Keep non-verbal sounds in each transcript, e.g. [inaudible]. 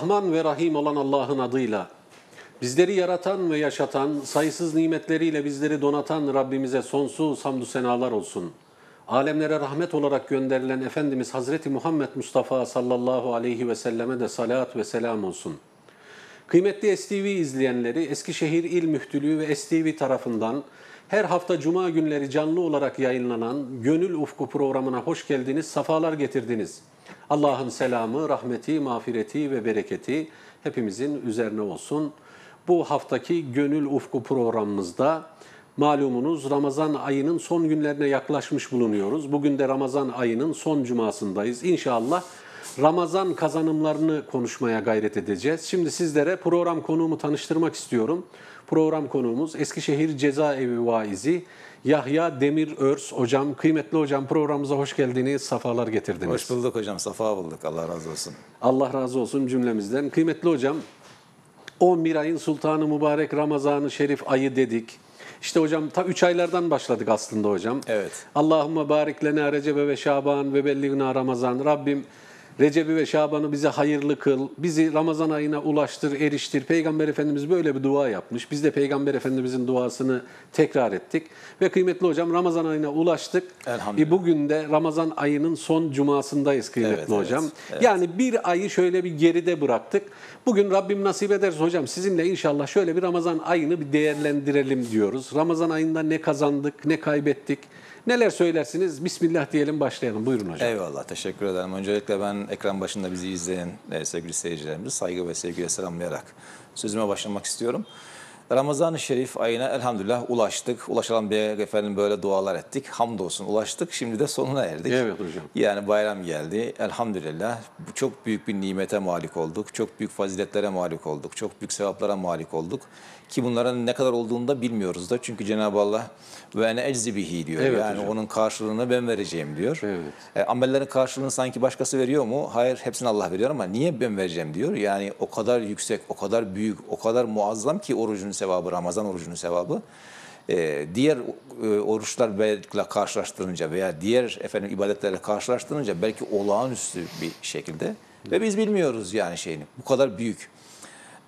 Rahman ve Rahim olan Allah'ın adıyla, bizleri yaratan ve yaşatan, sayısız nimetleriyle bizleri donatan Rabbimize sonsuz hamdü senalar olsun. Alemlere rahmet olarak gönderilen Efendimiz Hazreti Muhammed Mustafa sallallahu aleyhi ve selleme de salat ve selam olsun. Kıymetli STV izleyenleri, Eskişehir İl Müftülüğü ve STV tarafından her hafta cuma günleri canlı olarak yayınlanan Gönül Ufku programına hoş geldiniz, safalar getirdiniz. Allah'ın selamı, rahmeti, mağfireti ve bereketi hepimizin üzerine olsun. Bu haftaki Gönül Ufku programımızda malumunuz Ramazan ayının son günlerine yaklaşmış bulunuyoruz. Bugün de Ramazan ayının son cumasındayız. İnşallah Ramazan kazanımlarını konuşmaya gayret edeceğiz. Şimdi sizlere program konuğumu tanıştırmak istiyorum. Program konuğumuz Eskişehir Cezaevi Vaizi Yahya Demir Örs hocam. Kıymetli hocam programımıza hoş geldiniz, safalar getirdiniz. Hoş bulduk hocam, safa bulduk. Allah razı olsun. Allah razı olsun cümlemizden. Kıymetli hocam, 11 ayın sultanı mübarek Ramazan-ı Şerif ayı dedik. İşte hocam ta 3 aylardan başladık aslında hocam. Evet. Allahümme barik lena recebe ve şaban ve belligna ramazan. Rabbim Recep'i ve Şaban'ı bize hayırlı kıl, bizi Ramazan ayına ulaştır, eriştir. Peygamber Efendimiz böyle bir dua yapmış. Biz de Peygamber Efendimizin duasını tekrar ettik. Ve kıymetli hocam Ramazan ayına ulaştık. Elhamdülillah. E bugün de Ramazan ayının son cumasındayız kıymetli evet, hocam. Evet, evet. Yani bir ayı şöyle bir geride bıraktık. Bugün Rabbim nasip ederse hocam sizinle inşallah şöyle bir Ramazan ayını bir değerlendirelim diyoruz. Ramazan ayında ne kazandık, ne kaybettik? Neler söylersiniz? Bismillah diyelim başlayalım. Buyurun hocam. Eyvallah teşekkür ederim. Öncelikle ben ekran başında bizi izleyen e, sevgili seyircilerimizi saygı ve sevgiyle selamlayarak sözüme başlamak istiyorum. Ramazan-ı Şerif ayına elhamdülillah ulaştık. Ulaşalım diye efendim böyle dualar ettik. Hamdolsun ulaştık. Şimdi de sonuna erdik. Evet hocam. Yani bayram geldi. Elhamdülillah çok büyük bir nimete malik olduk. Çok büyük faziletlere malik olduk. Çok büyük sevaplara malik olduk. Ki bunların ne kadar olduğunu da bilmiyoruz da. Çünkü Cenab-ı Allah ve ene eczi bihi diyor. Evet, yani hocam. onun karşılığını ben vereceğim diyor. Evet. E, amellerin karşılığını sanki başkası veriyor mu? Hayır hepsini Allah veriyor ama niye ben vereceğim diyor. Yani o kadar yüksek, o kadar büyük, o kadar muazzam ki orucun sevabı, Ramazan orucunun sevabı e, diğer e, oruçlar karşılaştırınca veya diğer efendim ibadetlerle karşılaştırınca belki olağanüstü bir şekilde ve biz bilmiyoruz yani şeyini. Bu kadar büyük.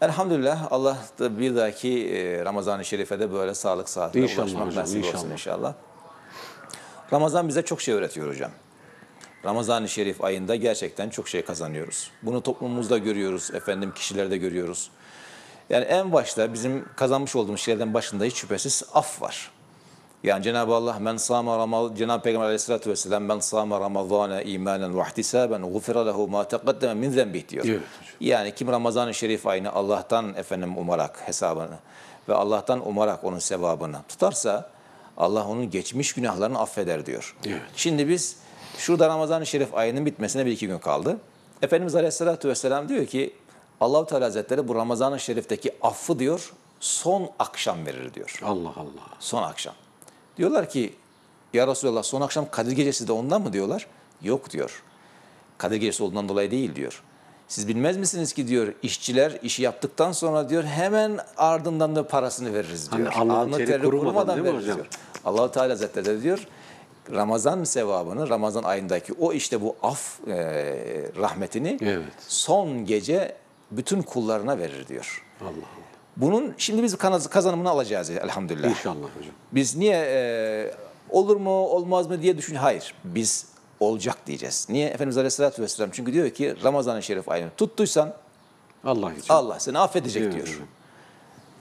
Elhamdülillah Allah da bir dahaki e, Ramazan-ı Şerife'de böyle sağlık saatine inşallah ulaşmak nasip inşallah. olsun inşallah. Ramazan bize çok şey öğretiyor hocam. Ramazan-ı Şerif ayında gerçekten çok şey kazanıyoruz. Bunu toplumumuzda görüyoruz, efendim kişilerde görüyoruz. Yani en başta bizim kazanmış olduğumuz şeylerden başında hiç şüphesiz af var. Yani Cenab-ı Allah men sâme ramazan, Cenab-ı Peygamber aleyhissalatü vesselam men sâme ramazâne imanen ve ihtisâben gufira lehu mâ teqaddeme min zembih diyor. Evet. Yani kim Ramazan-ı Şerif ayını Allah'tan efendim umarak hesabını ve Allah'tan umarak onun sevabını tutarsa Allah onun geçmiş günahlarını affeder diyor. Evet. Şimdi biz şurada Ramazan-ı Şerif ayının bitmesine bir iki gün kaldı. Efendimiz Aleyhisselatü Vesselam diyor ki Allahu Teala Hazretleri bu Ramazan-ı Şerif'teki affı diyor son akşam verir diyor. Allah Allah. Son akşam. Diyorlar ki ya Resulallah son akşam Kadir Gecesi de ondan mı diyorlar? Yok diyor. Kadir Gecesi olduğundan dolayı değil diyor. Siz bilmez misiniz ki diyor işçiler işi yaptıktan sonra diyor hemen ardından da parasını veririz hani diyor. Hani Allah'ın teri, teri kurumadan, kurumadan veririz hocam? diyor. Allahu Teala Hazretleri de diyor Ramazan sevabını, Ramazan ayındaki o işte bu af e, rahmetini evet. son gece bütün kullarına verir diyor. Allah Allah. Bunun şimdi biz kazanımını alacağız elhamdülillah. İnşallah hocam. Biz niye e, olur mu olmaz mı diye düşün. Hayır biz olacak diyeceğiz. Niye? Efendimiz Aleyhisselatü Vesselam çünkü diyor ki Ramazan-ı Şerif ayını tuttuysan Allah, için. Allah seni affedecek evet, diyor. Evet.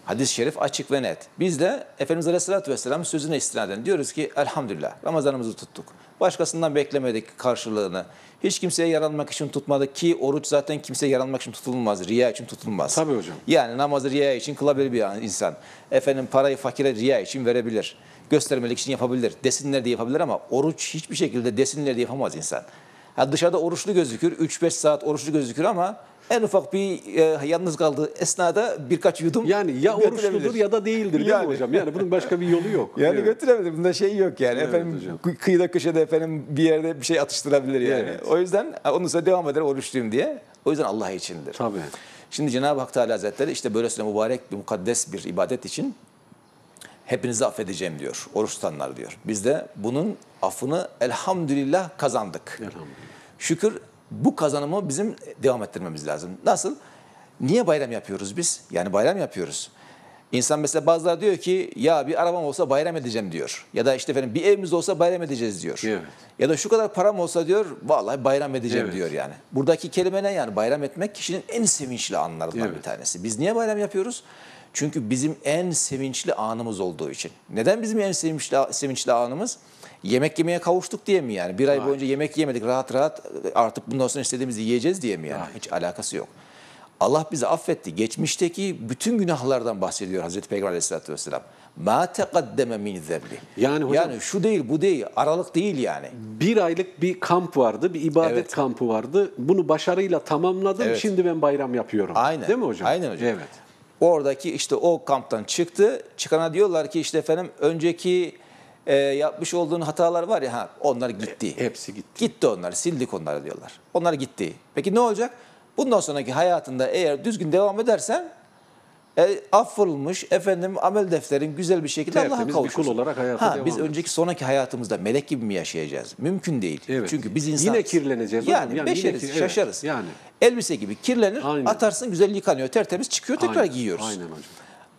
Hadis-i şerif açık ve net. Biz de Efendimiz Aleyhisselatü Vesselam'ın sözüne istinaden diyoruz ki elhamdülillah Ramazanımızı tuttuk. Başkasından beklemedik karşılığını. Hiç kimseye yaranmak için tutmadık ki oruç zaten kimseye yaranmak için tutulmaz. Riya için tutulmaz. Tabii hocam. Yani namazı riya için kılabilir bir insan. Efendim parayı fakire riya için verebilir. Göstermelik için yapabilir. Desinler diye yapabilir ama oruç hiçbir şekilde desinler diye yapamaz insan. Ha dışarıda oruçlu gözükür. 3-5 saat oruçlu gözükür ama en ufak bir e, yalnız kaldığı esnada birkaç yudum Yani ya oruçludur ya da değildir değil yani. mi hocam? Yani bunun başka bir yolu yok. [laughs] Yani evet. götürebilir. Bunda şey yok yani. Evet, efendim hocam. kıyıda köşede efendim bir yerde bir şey atıştırabilir yani. Evet. O yüzden onun sonra devam eder oruçluyum diye. O yüzden Allah içindir. Tabii. Şimdi Cenab-ı Hak Teala Hazretleri işte böylesine mübarek bir mukaddes bir ibadet için hepinizi affedeceğim diyor. Oruç tutanlar diyor. Biz de bunun affını elhamdülillah kazandık. Elhamdülillah. Şükür bu kazanımı bizim devam ettirmemiz lazım. Nasıl? Niye bayram yapıyoruz biz? Yani bayram yapıyoruz. İnsan mesela bazıları diyor ki ya bir arabam olsa bayram edeceğim diyor. Ya da işte efendim bir evimiz olsa bayram edeceğiz diyor. Evet. Ya da şu kadar param olsa diyor vallahi bayram edeceğim evet. diyor yani. Buradaki kelime ne yani bayram etmek kişinin en sevinçli anlarından evet. bir tanesi. Biz niye bayram yapıyoruz? Çünkü bizim en sevinçli anımız olduğu için. Neden bizim en sevinçli, sevinçli anımız? yemek yemeye kavuştuk diye mi yani? Bir ay boyunca yemek yemedik rahat rahat artık bundan sonra istediğimizi yiyeceğiz diye mi yani? Hiç alakası yok. Allah bizi affetti. Geçmişteki bütün günahlardan bahsediyor Hazreti Peygamber Aleyhisselatü Vesselam. Ma teqaddeme min zembi. Yani, hocam, yani şu değil bu değil aralık değil yani. Bir aylık bir kamp vardı bir ibadet evet. kampı vardı. Bunu başarıyla tamamladım evet. şimdi ben bayram yapıyorum. Aynen. Değil mi hocam? Aynen hocam. Evet. Oradaki işte o kamptan çıktı. Çıkana diyorlar ki işte efendim önceki e, yapmış olduğun hatalar var ya ha, onlar gitti. E, hepsi gitti. Gitti onlar sildik onları diyorlar. Onlar gitti. Peki ne olacak? Bundan sonraki hayatında eğer düzgün devam edersen e, affırılmış efendim amel defterin güzel bir şekilde Allah'a kavuşur. bir kul olarak hayata ha, devam Biz önceki sonraki hayatımızda melek gibi mi yaşayacağız? Mümkün değil. Evet. Çünkü biz insan Yine kirleneceğiz. Yani, yani beşeriz, yine kir- şaşarız. Evet. Yani. Elbise gibi kirlenir, Aynen. atarsın güzel yıkanıyor, tertemiz çıkıyor, tekrar Aynen. giyiyoruz. Aynen hocam.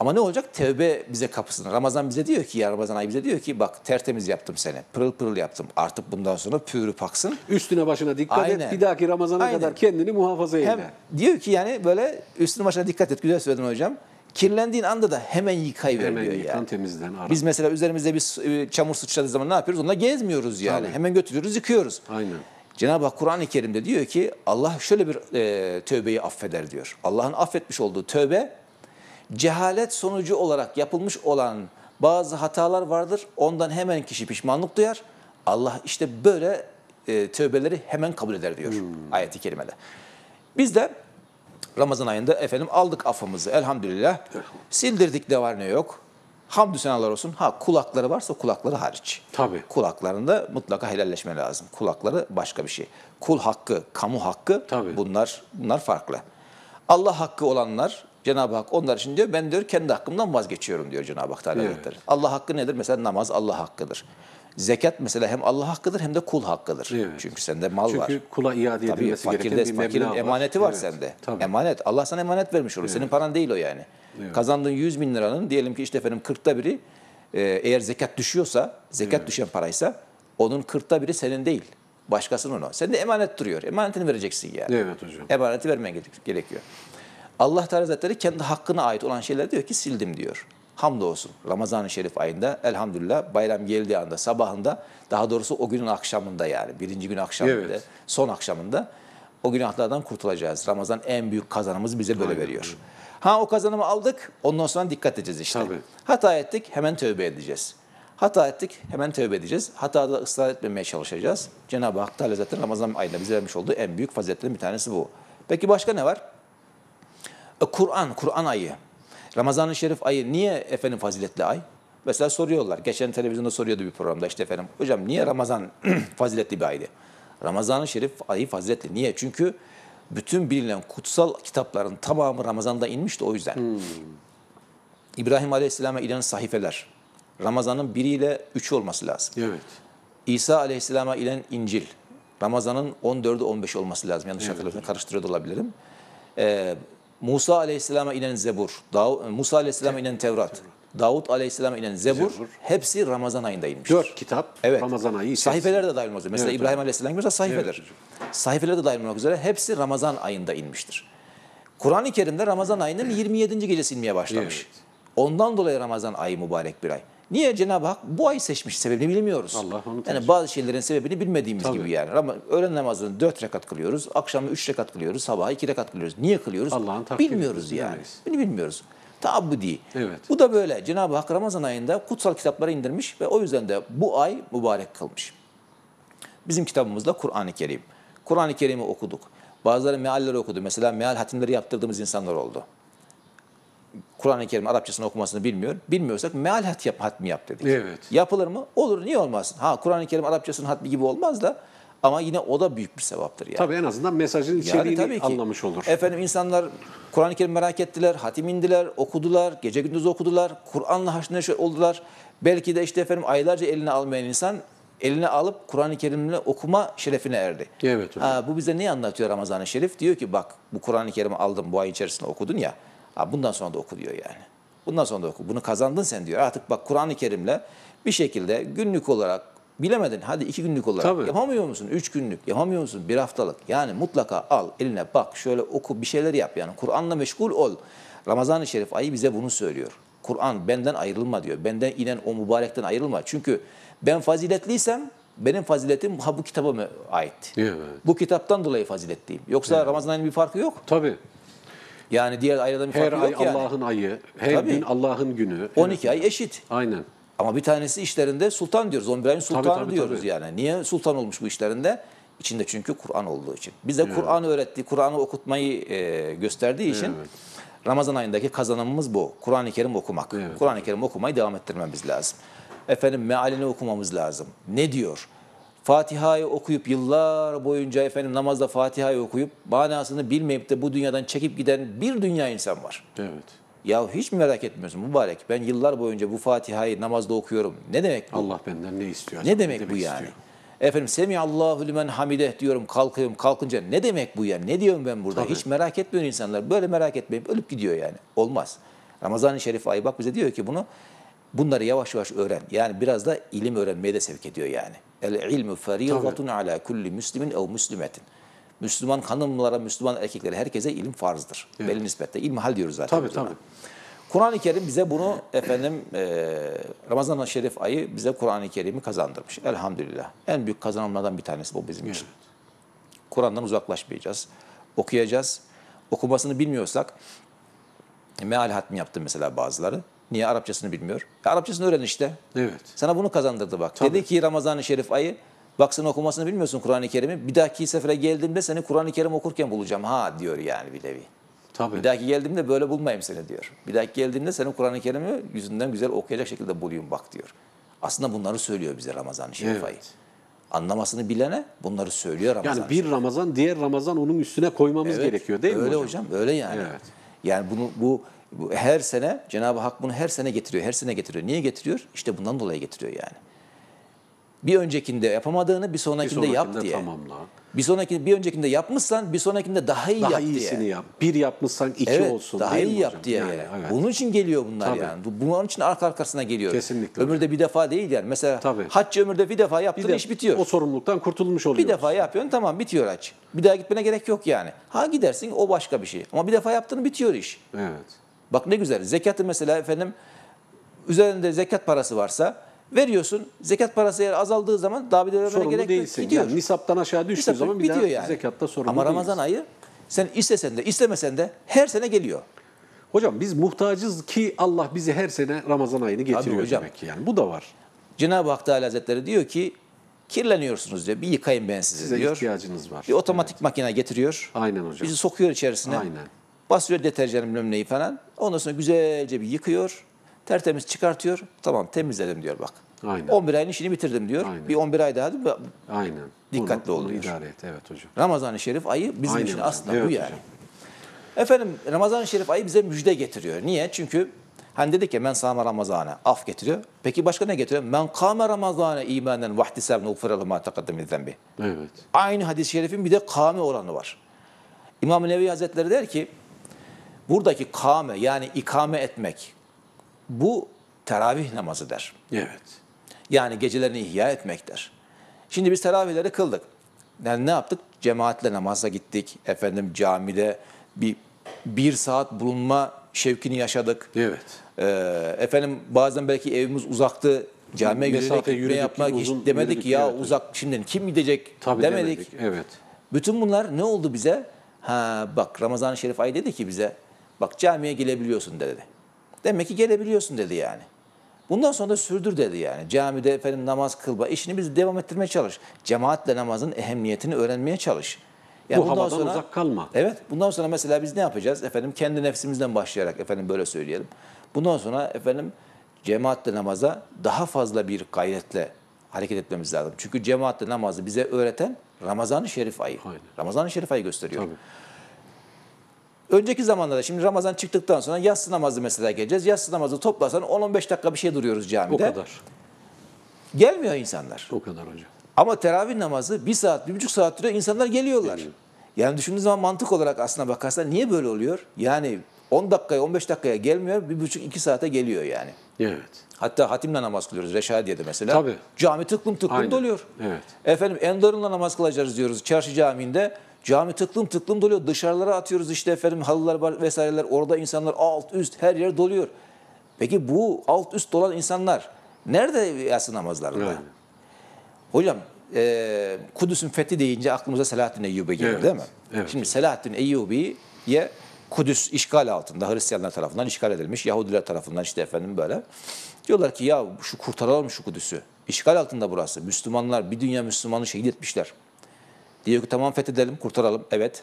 Ama ne olacak? Tevbe bize kapısını. Ramazan bize diyor ki ya Ramazan ayı bize diyor ki bak tertemiz yaptım seni. Pırıl pırıl yaptım. Artık bundan sonra pürü paksın. Üstüne başına dikkat Aynen. et. Bir dahaki Ramazan'a Aynen. kadar kendini muhafaza eyle. Hem diyor ki yani böyle üstüne başına dikkat et. Güzel söyledin hocam. Kirlendiğin anda da hemen yıkayıver hemen diyor yıkan, yani. temizlen. Ara. Biz mesela üzerimizde bir e, çamur sıçradığı zaman ne yapıyoruz? Onunla gezmiyoruz yani. Tabii. Hemen götürüyoruz, yıkıyoruz. Aynen. Cenab-ı Hak Kur'an-ı Kerim'de diyor ki Allah şöyle bir e, tövbeyi affeder diyor. Allah'ın affetmiş olduğu tövbe cehalet sonucu olarak yapılmış olan bazı hatalar vardır. Ondan hemen kişi pişmanlık duyar. Allah işte böyle e, tövbeleri hemen kabul eder diyor hmm. ayeti kerimede. Biz de Ramazan ayında efendim aldık affımızı elhamdülillah. Sildirdik de var ne yok. Hamdü senalar olsun. Ha kulakları varsa kulakları hariç. Tabii. Kulaklarında mutlaka helalleşme lazım. Kulakları başka bir şey. Kul hakkı, kamu hakkı Tabii. bunlar bunlar farklı. Allah hakkı olanlar Cenab-ı Hak onlar için diyor ben diyor kendi hakkımdan vazgeçiyorum diyor Cenab-ı Hak Teala evet. Allah hakkı nedir? Mesela namaz Allah hakkıdır. Zekat mesela hem Allah hakkıdır hem de kul hakkıdır. Evet. Çünkü sende mal Çünkü var. Çünkü kula iade Tabii, edilmesi fakirde, gereken bir fakirin var. emaneti var evet. sende. Tabii. Emanet. Allah sana emanet vermiş olur. Evet. Senin paran değil o yani. Evet. Kazandığın 100 bin liranın diyelim ki işte efendim 40'ta biri e, eğer zekat düşüyorsa, zekat evet. düşen paraysa onun 40'ta biri senin değil. Başkasının o. Sende emanet duruyor. Emanetini vereceksin yani. Evet hocam. Emaneti vermen gerekiyor. Allah Teala Hazretleri kendi hakkına ait olan şeyler diyor ki sildim diyor. Hamdolsun Ramazan-ı Şerif ayında elhamdülillah bayram geldiği anda sabahında daha doğrusu o günün akşamında yani birinci gün akşamında evet. son akşamında o günahlardan kurtulacağız. Ramazan en büyük kazanımız bize böyle Aynen. veriyor. Ha o kazanımı aldık ondan sonra dikkat edeceğiz işte. Tabii. Hata ettik hemen tövbe edeceğiz. Hata ettik hemen tövbe edeceğiz. Hatada ısrar etmemeye çalışacağız. Cenab-ı Hak Teala zaten Ramazan ayında bize vermiş olduğu en büyük faziletlerin bir tanesi bu. Peki başka ne var? E, Kur'an, Kur'an ayı. Ramazan-ı Şerif ayı niye efendim faziletli ay? Mesela soruyorlar. Geçen televizyonda soruyordu bir programda işte efendim. Hocam niye Ramazan [clears throat] faziletli bir aydı? Ramazan-ı Şerif ayı faziletli. Niye? Çünkü bütün bilinen kutsal kitapların tamamı Ramazan'da inmişti o yüzden. Hmm. İbrahim Aleyhisselam'a inen sahifeler. Ramazan'ın biriyle üçü olması lazım. Evet. İsa Aleyhisselam'a inen İncil. Ramazan'ın 14'ü 15 olması lazım. Yanlış evet. hatırlamıyorum. Karıştırıyor olabilirim. Ee, Musa Aleyhisselam'a inen Zebur, Dav e, Musa Aleyhisselam'a inen Tevrat, Davut Aleyhisselam'a inen Zebur, Zebur. hepsi Ramazan ayında inmiştir. Dört kitap evet. Ramazan ayı içerisinde. Sahifeler de dahil olmak üzere. Mesela evet, İbrahim Aleyhisselam gibi sahifeler. Evet, sahifeler de dahil olmak üzere hepsi Ramazan ayında inmiştir. Kur'an-ı Kerim'de Ramazan ayının 27. gecesi inmeye başlamış. Evet. Ondan dolayı Ramazan ayı mübarek bir ay. Niye Cenab-ı Hak bu ay seçmiş sebebini bilmiyoruz. Allah onu yani bazı şeylerin sebebini bilmediğimiz Tabii. gibi yani. Ama öğlen namazını dört rekat kılıyoruz, akşamı üç rekat kılıyoruz, sabah iki rekat kılıyoruz. Niye kılıyoruz? Allah'ın Bilmiyoruz yani. Bunu bilmiyoruz. Taabbudi. Evet. Bu da böyle. Cenab-ı Hak Ramazan ayında kutsal kitapları indirmiş ve o yüzden de bu ay mübarek kılmış. Bizim kitabımızda Kur'an-ı Kerim. Kur'an-ı Kerim'i okuduk. Bazıları mealleri okudu. Mesela meal hatimleri yaptırdığımız insanlar oldu. Kur'an-ı Kerim Arapçasını okumasını bilmiyor. Bilmiyorsak meal hat yap, hatmi yap dedik. Evet. Yapılır mı? Olur. Niye olmasın? Ha Kur'an-ı Kerim Arapçasının hatmi gibi olmaz da ama yine o da büyük bir sevaptır yani. Tabii en azından mesajın içeriğini yani ki, anlamış olur. Efendim insanlar Kur'an-ı Kerim merak ettiler, hatim indiler, okudular, gece gündüz okudular, Kur'an'la haşır neşir oldular. Belki de işte efendim aylarca eline almayan insan eline alıp Kur'an-ı Kerim'le okuma şerefine erdi. Evet. Ha, bu bize ne anlatıyor Ramazan-ı Şerif? Diyor ki bak bu Kur'an-ı Kerim'i aldım bu ay içerisinde okudun ya. Abi bundan sonra da oku diyor yani. Bundan sonra da oku. Bunu kazandın sen diyor. Artık bak Kur'an-ı Kerim'le bir şekilde günlük olarak bilemedin. Hadi iki günlük olarak Tabii. yapamıyor musun? Üç günlük yapamıyor musun? Bir haftalık. Yani mutlaka al eline bak şöyle oku bir şeyler yap yani. Kur'an'la meşgul ol. Ramazan-ı Şerif ayı bize bunu söylüyor. Kur'an benden ayrılma diyor. Benden inen o mübarekten ayrılma. Çünkü ben faziletliysem benim faziletim ha bu kitaba mı ait? Evet. Bu kitaptan dolayı faziletliyim. Yoksa evet. Ramazan'ın bir farkı yok. Tabii. Yani diğer aylardan bir Her ay yok yani. ayı, her Tabii. gün Allah'ın günü. 12 ay eşit. Aynen. Ama bir tanesi işlerinde sultan diyoruz. 11 ayın sultanı Tabii, tabii, diyoruz tabii. yani. Niye sultan olmuş bu işlerinde? İçinde çünkü Kur'an olduğu için. Bize Evet. Kur'an öğretti, Kur'an'ı okutmayı e, gösterdiği için Evet. Ramazan ayındaki kazanımımız bu. Kur'an-ı Kerim okumak. Evet. Kur'an-ı Kerim okumayı devam ettirmemiz lazım. Efendim mealini okumamız lazım. Ne diyor? Fatiha'yı okuyup yıllar boyunca efendim namazda Fatiha'yı okuyup manasını bilmeyip de bu dünyadan çekip giden bir dünya insan var. Evet. Ya hiç mi merak etmiyorsun mübarek? Ben yıllar boyunca bu Fatiha'yı namazda okuyorum. Ne demek bu? Allah benden ne istiyor? Ne demek, ne demek bu yani? Istiyor? Efendim semiallahu lümen hamideh diyorum kalkıyorum kalkınca ne demek bu yani? Ne diyorum ben burada? Tabii. Hiç merak etmiyor insanlar. Böyle merak etmeyip ölüp gidiyor yani. Olmaz. Ramazan-ı Şerif ayı bak bize diyor ki bunu bunları yavaş yavaş öğren. Yani biraz da ilim öğrenmeye de sevk ediyor yani. El ilmü fariyadatun ala kulli müslimin ev müslimetin. Müslüman hanımlara, Müslüman erkeklere herkese ilim farzdır. Evet. Belli nispette. İlmihal diyoruz zaten. Tabii tabii. Kur'an-ı Kerim bize bunu efendim e, Ramazan-ı Şerif ayı bize Kur'an-ı Kerim'i kazandırmış. Elhamdülillah. En büyük kazanımlardan bir tanesi bu bizim için. Evet. Kur'an'dan uzaklaşmayacağız. Okuyacağız. Okumasını bilmiyorsak meal hatmi yaptı mesela bazıları. Niye? Arapçasını bilmiyor. E, Arapçasını öğren işte. Evet. Sana bunu kazandırdı bak. Tabii. Dedi ki Ramazan-ı Şerif ayı baksın okumasını bilmiyorsun Kur'an-ı Kerim'i. Bir dahaki sefere geldiğimde seni Kur'an-ı Kerim okurken bulacağım ha diyor yani bir devi. Tabii. Bir dahaki geldiğimde böyle bulmayayım seni diyor. Bir dahaki geldiğimde seni Kur'an-ı Kerim'i yüzünden güzel okuyacak şekilde bulayım bak diyor. Aslında bunları söylüyor bize Ramazan-ı Şerif evet. ayı. Anlamasını bilene bunları söylüyor Ramazan. Yani bir Ramazan diğer Ramazan onun üstüne koymamız evet, gerekiyor değil öyle mi hocam? Öyle hocam öyle yani. Evet. Yani bunu bu bu her sene Cenab-ı Hak bunu her sene getiriyor. Her sene getiriyor. Niye getiriyor? İşte bundan dolayı getiriyor yani. Bir öncekinde yapamadığını bir sonrakinde, bir sonrakinde yap diye. Tamamla. Bir sonraki bir öncekinde yapmışsan bir sonrakinde daha iyi daha yap iyisini diye. iyisini yap. Bir yapmışsan iki evet, olsun. Daha iyi yap hocam? diye. Yani, evet. Bunun için geliyor bunlar Tabii. yani. Bunun için arka arkasına geliyor. Kesinlikle. Ömürde bir defa değil yani. Mesela Tabii. haç ömürde bir defa yaptın bir de, iş bitiyor. O sorumluluktan kurtulmuş oluyorsun. Bir defa yapıyorsun tamam bitiyor haç. Bir daha gitmene gerek yok yani. Ha gidersin o başka bir şey. Ama bir defa yaptığını bitiyor iş. Evet. Bak ne güzel. Zekatı mesela efendim üzerinde zekat parası varsa veriyorsun. Zekat parası eğer azaldığı zaman davide vermene sorumlu gerek değilsin. yok. Gidiyor. Yani nisaptan aşağı düştüğü Nisap zaman bir daha yani. zekatta sorumlu Ama Ramazan değiliz. ayı sen istesen de istemesen de her sene geliyor. Hocam biz muhtacız ki Allah bizi her sene Ramazan ayını getiriyor Tabii hocam. demek ki yani. Bu da var. Cenab-ı Hak Teala Hazretleri diyor ki kirleniyorsunuz diyor. Bir yıkayın ben sizi Size diyor. ihtiyacınız var. Bir otomatik Evet. makine getiriyor. Aynen hocam. Bizi sokuyor içerisine. Aynen. Basıyor deterjanı bilmem neyi falan. Ondan sonra güzelce bir yıkıyor. Tertemiz çıkartıyor. Tamam temizledim diyor bak. Aynen. 11 ayın işini bitirdim diyor. Aynen. Bir 11 ay daha da Aynen. dikkatli bunu, idare et evet hocam. Ramazan-ı Şerif ayı bizim Aynen için hocam. aslında evet bu yani. Hocam. Efendim Ramazan-ı Şerif ayı bize müjde getiriyor. Niye? Çünkü hani dedi ki, men sâme Ramazan'a af getiriyor. Peki başka ne getiriyor? Men kâme Ramazan'a imânen vahdisâbne ufrâle mâ takaddem Evet. Aynı hadis-i şerifin bir de kâme oranı var. İmam-ı Nevi Hazretleri der ki Buradaki kame yani ikame etmek bu teravih namazı der. Evet. Yani gecelerini ihya etmek der. Şimdi biz teravihleri kıldık. Yani ne yaptık? Cemaatle namaza gittik. Efendim camide bir bir saat bulunma şevkini yaşadık. Evet. Ee, efendim bazen belki evimiz uzaktı. Camiye yürüyerek gitme yapmak uzun, hiç demedik yürüdük, ya evet. uzak şimdi kim gidecek Tabii demedik. demedik. Evet. Bütün bunlar ne oldu bize? Ha bak Ramazan-ı Şerif ayı dedi ki bize Bak camiye gelebiliyorsun dedi. Demek ki gelebiliyorsun dedi yani. Bundan sonra da sürdür dedi yani. Camide efendim namaz kılba işini biz devam ettirmeye çalış. Cemaatle namazın ehemmiyetini öğrenmeye çalış. Yani Bu havadan sonra, uzak kalma. Evet. Bundan sonra mesela biz ne yapacağız? Efendim kendi nefsimizden başlayarak efendim böyle söyleyelim. Bundan sonra efendim cemaatle namaza daha fazla bir gayretle hareket etmemiz lazım. Çünkü cemaatle namazı bize öğreten Ramazan-ı Şerif ayı. Ramazan-ı Şerif ayı gösteriyor. Tabii. Önceki zamanlarda şimdi Ramazan çıktıktan sonra yatsı namazı mesela geleceğiz. Yatsı namazı toplasan 10-15 dakika bir şey duruyoruz camide. O kadar. Gelmiyor insanlar. O kadar hocam. Ama teravih namazı bir saat, bir buçuk saat duruyor. insanlar geliyorlar. Geliyor. Yani düşündüğün zaman mantık olarak aslına bakarsan niye böyle oluyor? Yani 10 dakikaya 15 dakikaya gelmiyor. Bir buçuk iki saate geliyor yani. Evet. Hatta hatimle namaz kılıyoruz Reşadiye'de mesela. Tabii. Cami tıklım tıklım Aynen. doluyor. Evet. Efendim Endorun'la namaz kılacağız diyoruz çarşı camiinde. Cami tıklım tıklım doluyor. Dışarılara atıyoruz işte efendim halılar vesaireler. Orada insanlar alt üst her yer doluyor. Peki bu alt üst dolan insanlar nerede yatsı namazlarında? Evet. Hocam e, Kudüs'ün fethi deyince aklımıza Selahaddin Eyyubi geliyor evet. değil mi? Evet. Şimdi Selahaddin Eyyubi'ye Kudüs işgal altında Hristiyanlar tarafından işgal edilmiş. Yahudiler tarafından işte efendim böyle. Diyorlar ki ya şu kurtaralım şu Kudüs'ü. İşgal altında burası. Müslümanlar bir dünya Müslümanı şehit etmişler. Diyor ki tamam fethedelim, kurtaralım. Evet.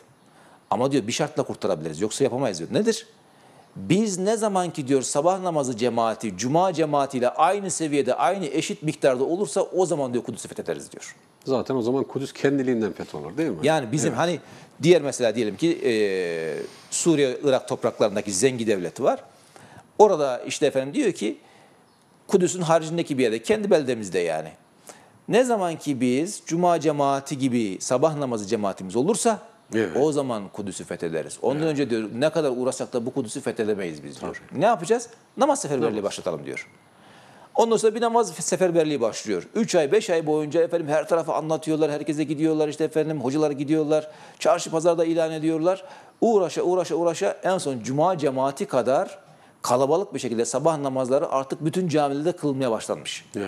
Ama diyor bir şartla kurtarabiliriz. Yoksa yapamayız diyor. Nedir? Biz ne zaman ki diyor sabah namazı cemaati, cuma cemaatiyle aynı seviyede, aynı eşit miktarda olursa o zaman diyor Kudüs'ü fethederiz diyor. Zaten o zaman Kudüs kendiliğinden fetholur değil mi? Yani bizim evet. hani diğer mesela diyelim ki e, Suriye, Irak topraklarındaki Zengi Devleti var. Orada işte efendim diyor ki Kudüs'ün haricindeki bir yerde, kendi beldemizde yani ne zaman ki biz cuma cemaati gibi sabah namazı cemaatimiz olursa evet. o zaman Kudüs'ü fethederiz. Ondan evet. önce diyor ne kadar uğraşsak da bu Kudüs'ü fethedemeyiz biz diyor. Tabii. Ne yapacağız? Namaz seferberliği namaz. başlatalım diyor. Ondan sonra bir namaz seferberliği başlıyor. Üç ay, beş ay boyunca efendim her tarafa anlatıyorlar, herkese gidiyorlar işte efendim hocalara gidiyorlar, çarşı pazarda ilan ediyorlar. Uğraşa uğraşa uğraşa en son cuma cemaati kadar kalabalık bir şekilde sabah namazları artık bütün camilerde kılmaya başlanmış. Evet.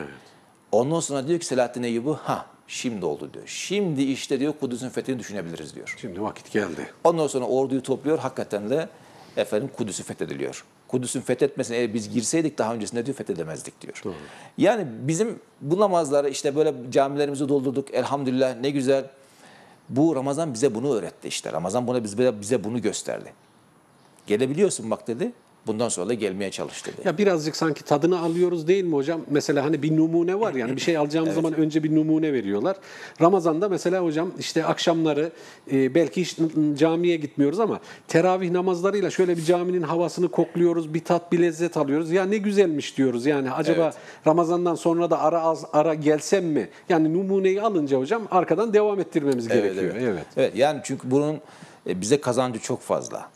Ondan sonra diyor ki Selahattin Eyyubi ha şimdi oldu diyor. Şimdi işte diyor Kudüs'ün fethini düşünebiliriz diyor. Şimdi vakit geldi. Ondan sonra orduyu topluyor hakikaten de efendim Kudüs'ü fethediliyor. Kudüs'ün fethetmesine eğer biz girseydik daha öncesinde diyor fethedemezdik diyor. Doğru. Yani bizim bu namazları işte böyle camilerimizi doldurduk elhamdülillah ne güzel. Bu Ramazan bize bunu öğretti işte. Ramazan buna bize, bize bunu gösterdi. Gelebiliyorsun bak dedi bundan sonra da gelmeye çalıştı. Diye. Ya birazcık sanki tadını alıyoruz değil mi hocam? Mesela hani bir numune var yani bir şey alacağımız [laughs] evet. zaman önce bir numune veriyorlar. Ramazan'da mesela hocam işte akşamları e, belki hiç camiye gitmiyoruz ama teravih namazlarıyla şöyle bir caminin havasını kokluyoruz, bir tat, bir lezzet alıyoruz. Ya ne güzelmiş diyoruz yani acaba evet. Ramazan'dan sonra da ara az ara gelsem mi? Yani numuneyi alınca hocam arkadan devam ettirmemiz evet, gerekiyor. Evet. evet. Evet yani çünkü bunun e, bize kazancı çok fazla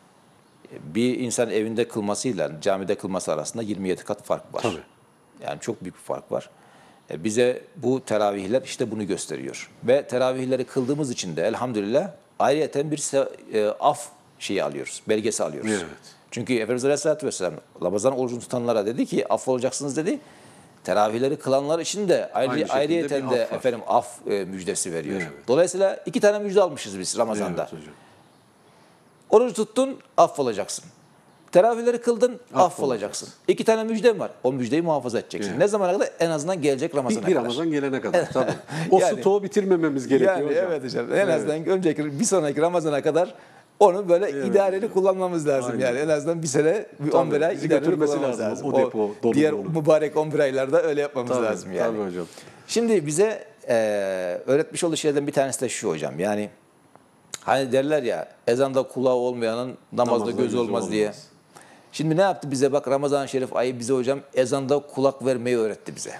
bir insan evinde kılmasıyla camide kılması arasında 27 kat fark var. Tabii. Yani çok büyük bir fark var. E bize bu teravihler işte bunu gösteriyor. Ve teravihleri kıldığımız için de elhamdülillah ayrıyeten bir e, af şeyi alıyoruz, belgesi alıyoruz. Evet. Çünkü Efendimiz Aleyhisselatü Vesselam Ramazan orucunu tutanlara dedi ki af olacaksınız dedi. Teravihleri kılanlar için de ayrı, ayrıyeten de af efendim af e, müjdesi veriyor. Evet. Dolayısıyla iki tane müjde almışız biz Ramazan'da. Evet, hocam. Oruç tuttun, affolacaksın. Teravihleri kıldın, affolacaksın. İki tane müjdem var. O müjdeyi muhafaza edeceksin. Evet. Ne zamana kadar? En azından gelecek Ramazan'a bir, kadar. Bir Ramazan gelene kadar tabii. [laughs] O yani, stoğu bitirmememiz gerekiyor yani, hocam. Evet hocam. En evet. azından önceki bir sonraki Ramazan'a kadar onu böyle evet. idareli kullanmamız lazım Aynen. yani. En azından bir sene, bir Tabii, 11 ay idareli lazım. lazım. O, depo, dolu, diğer dolu. mübarek 11 aylarda öyle yapmamız Tabii, lazım yani. Tabii hocam. Şimdi bize e, öğretmiş olduğu şeylerden bir tanesi de şu hocam. Yani Hani derler ya ezanda kulağı olmayanın namazda, namazda gözü olmaz, olmaz diye. Şimdi ne yaptı bize? Bak ramazan Şerif ayı bize hocam ezanda kulak vermeyi öğretti bize.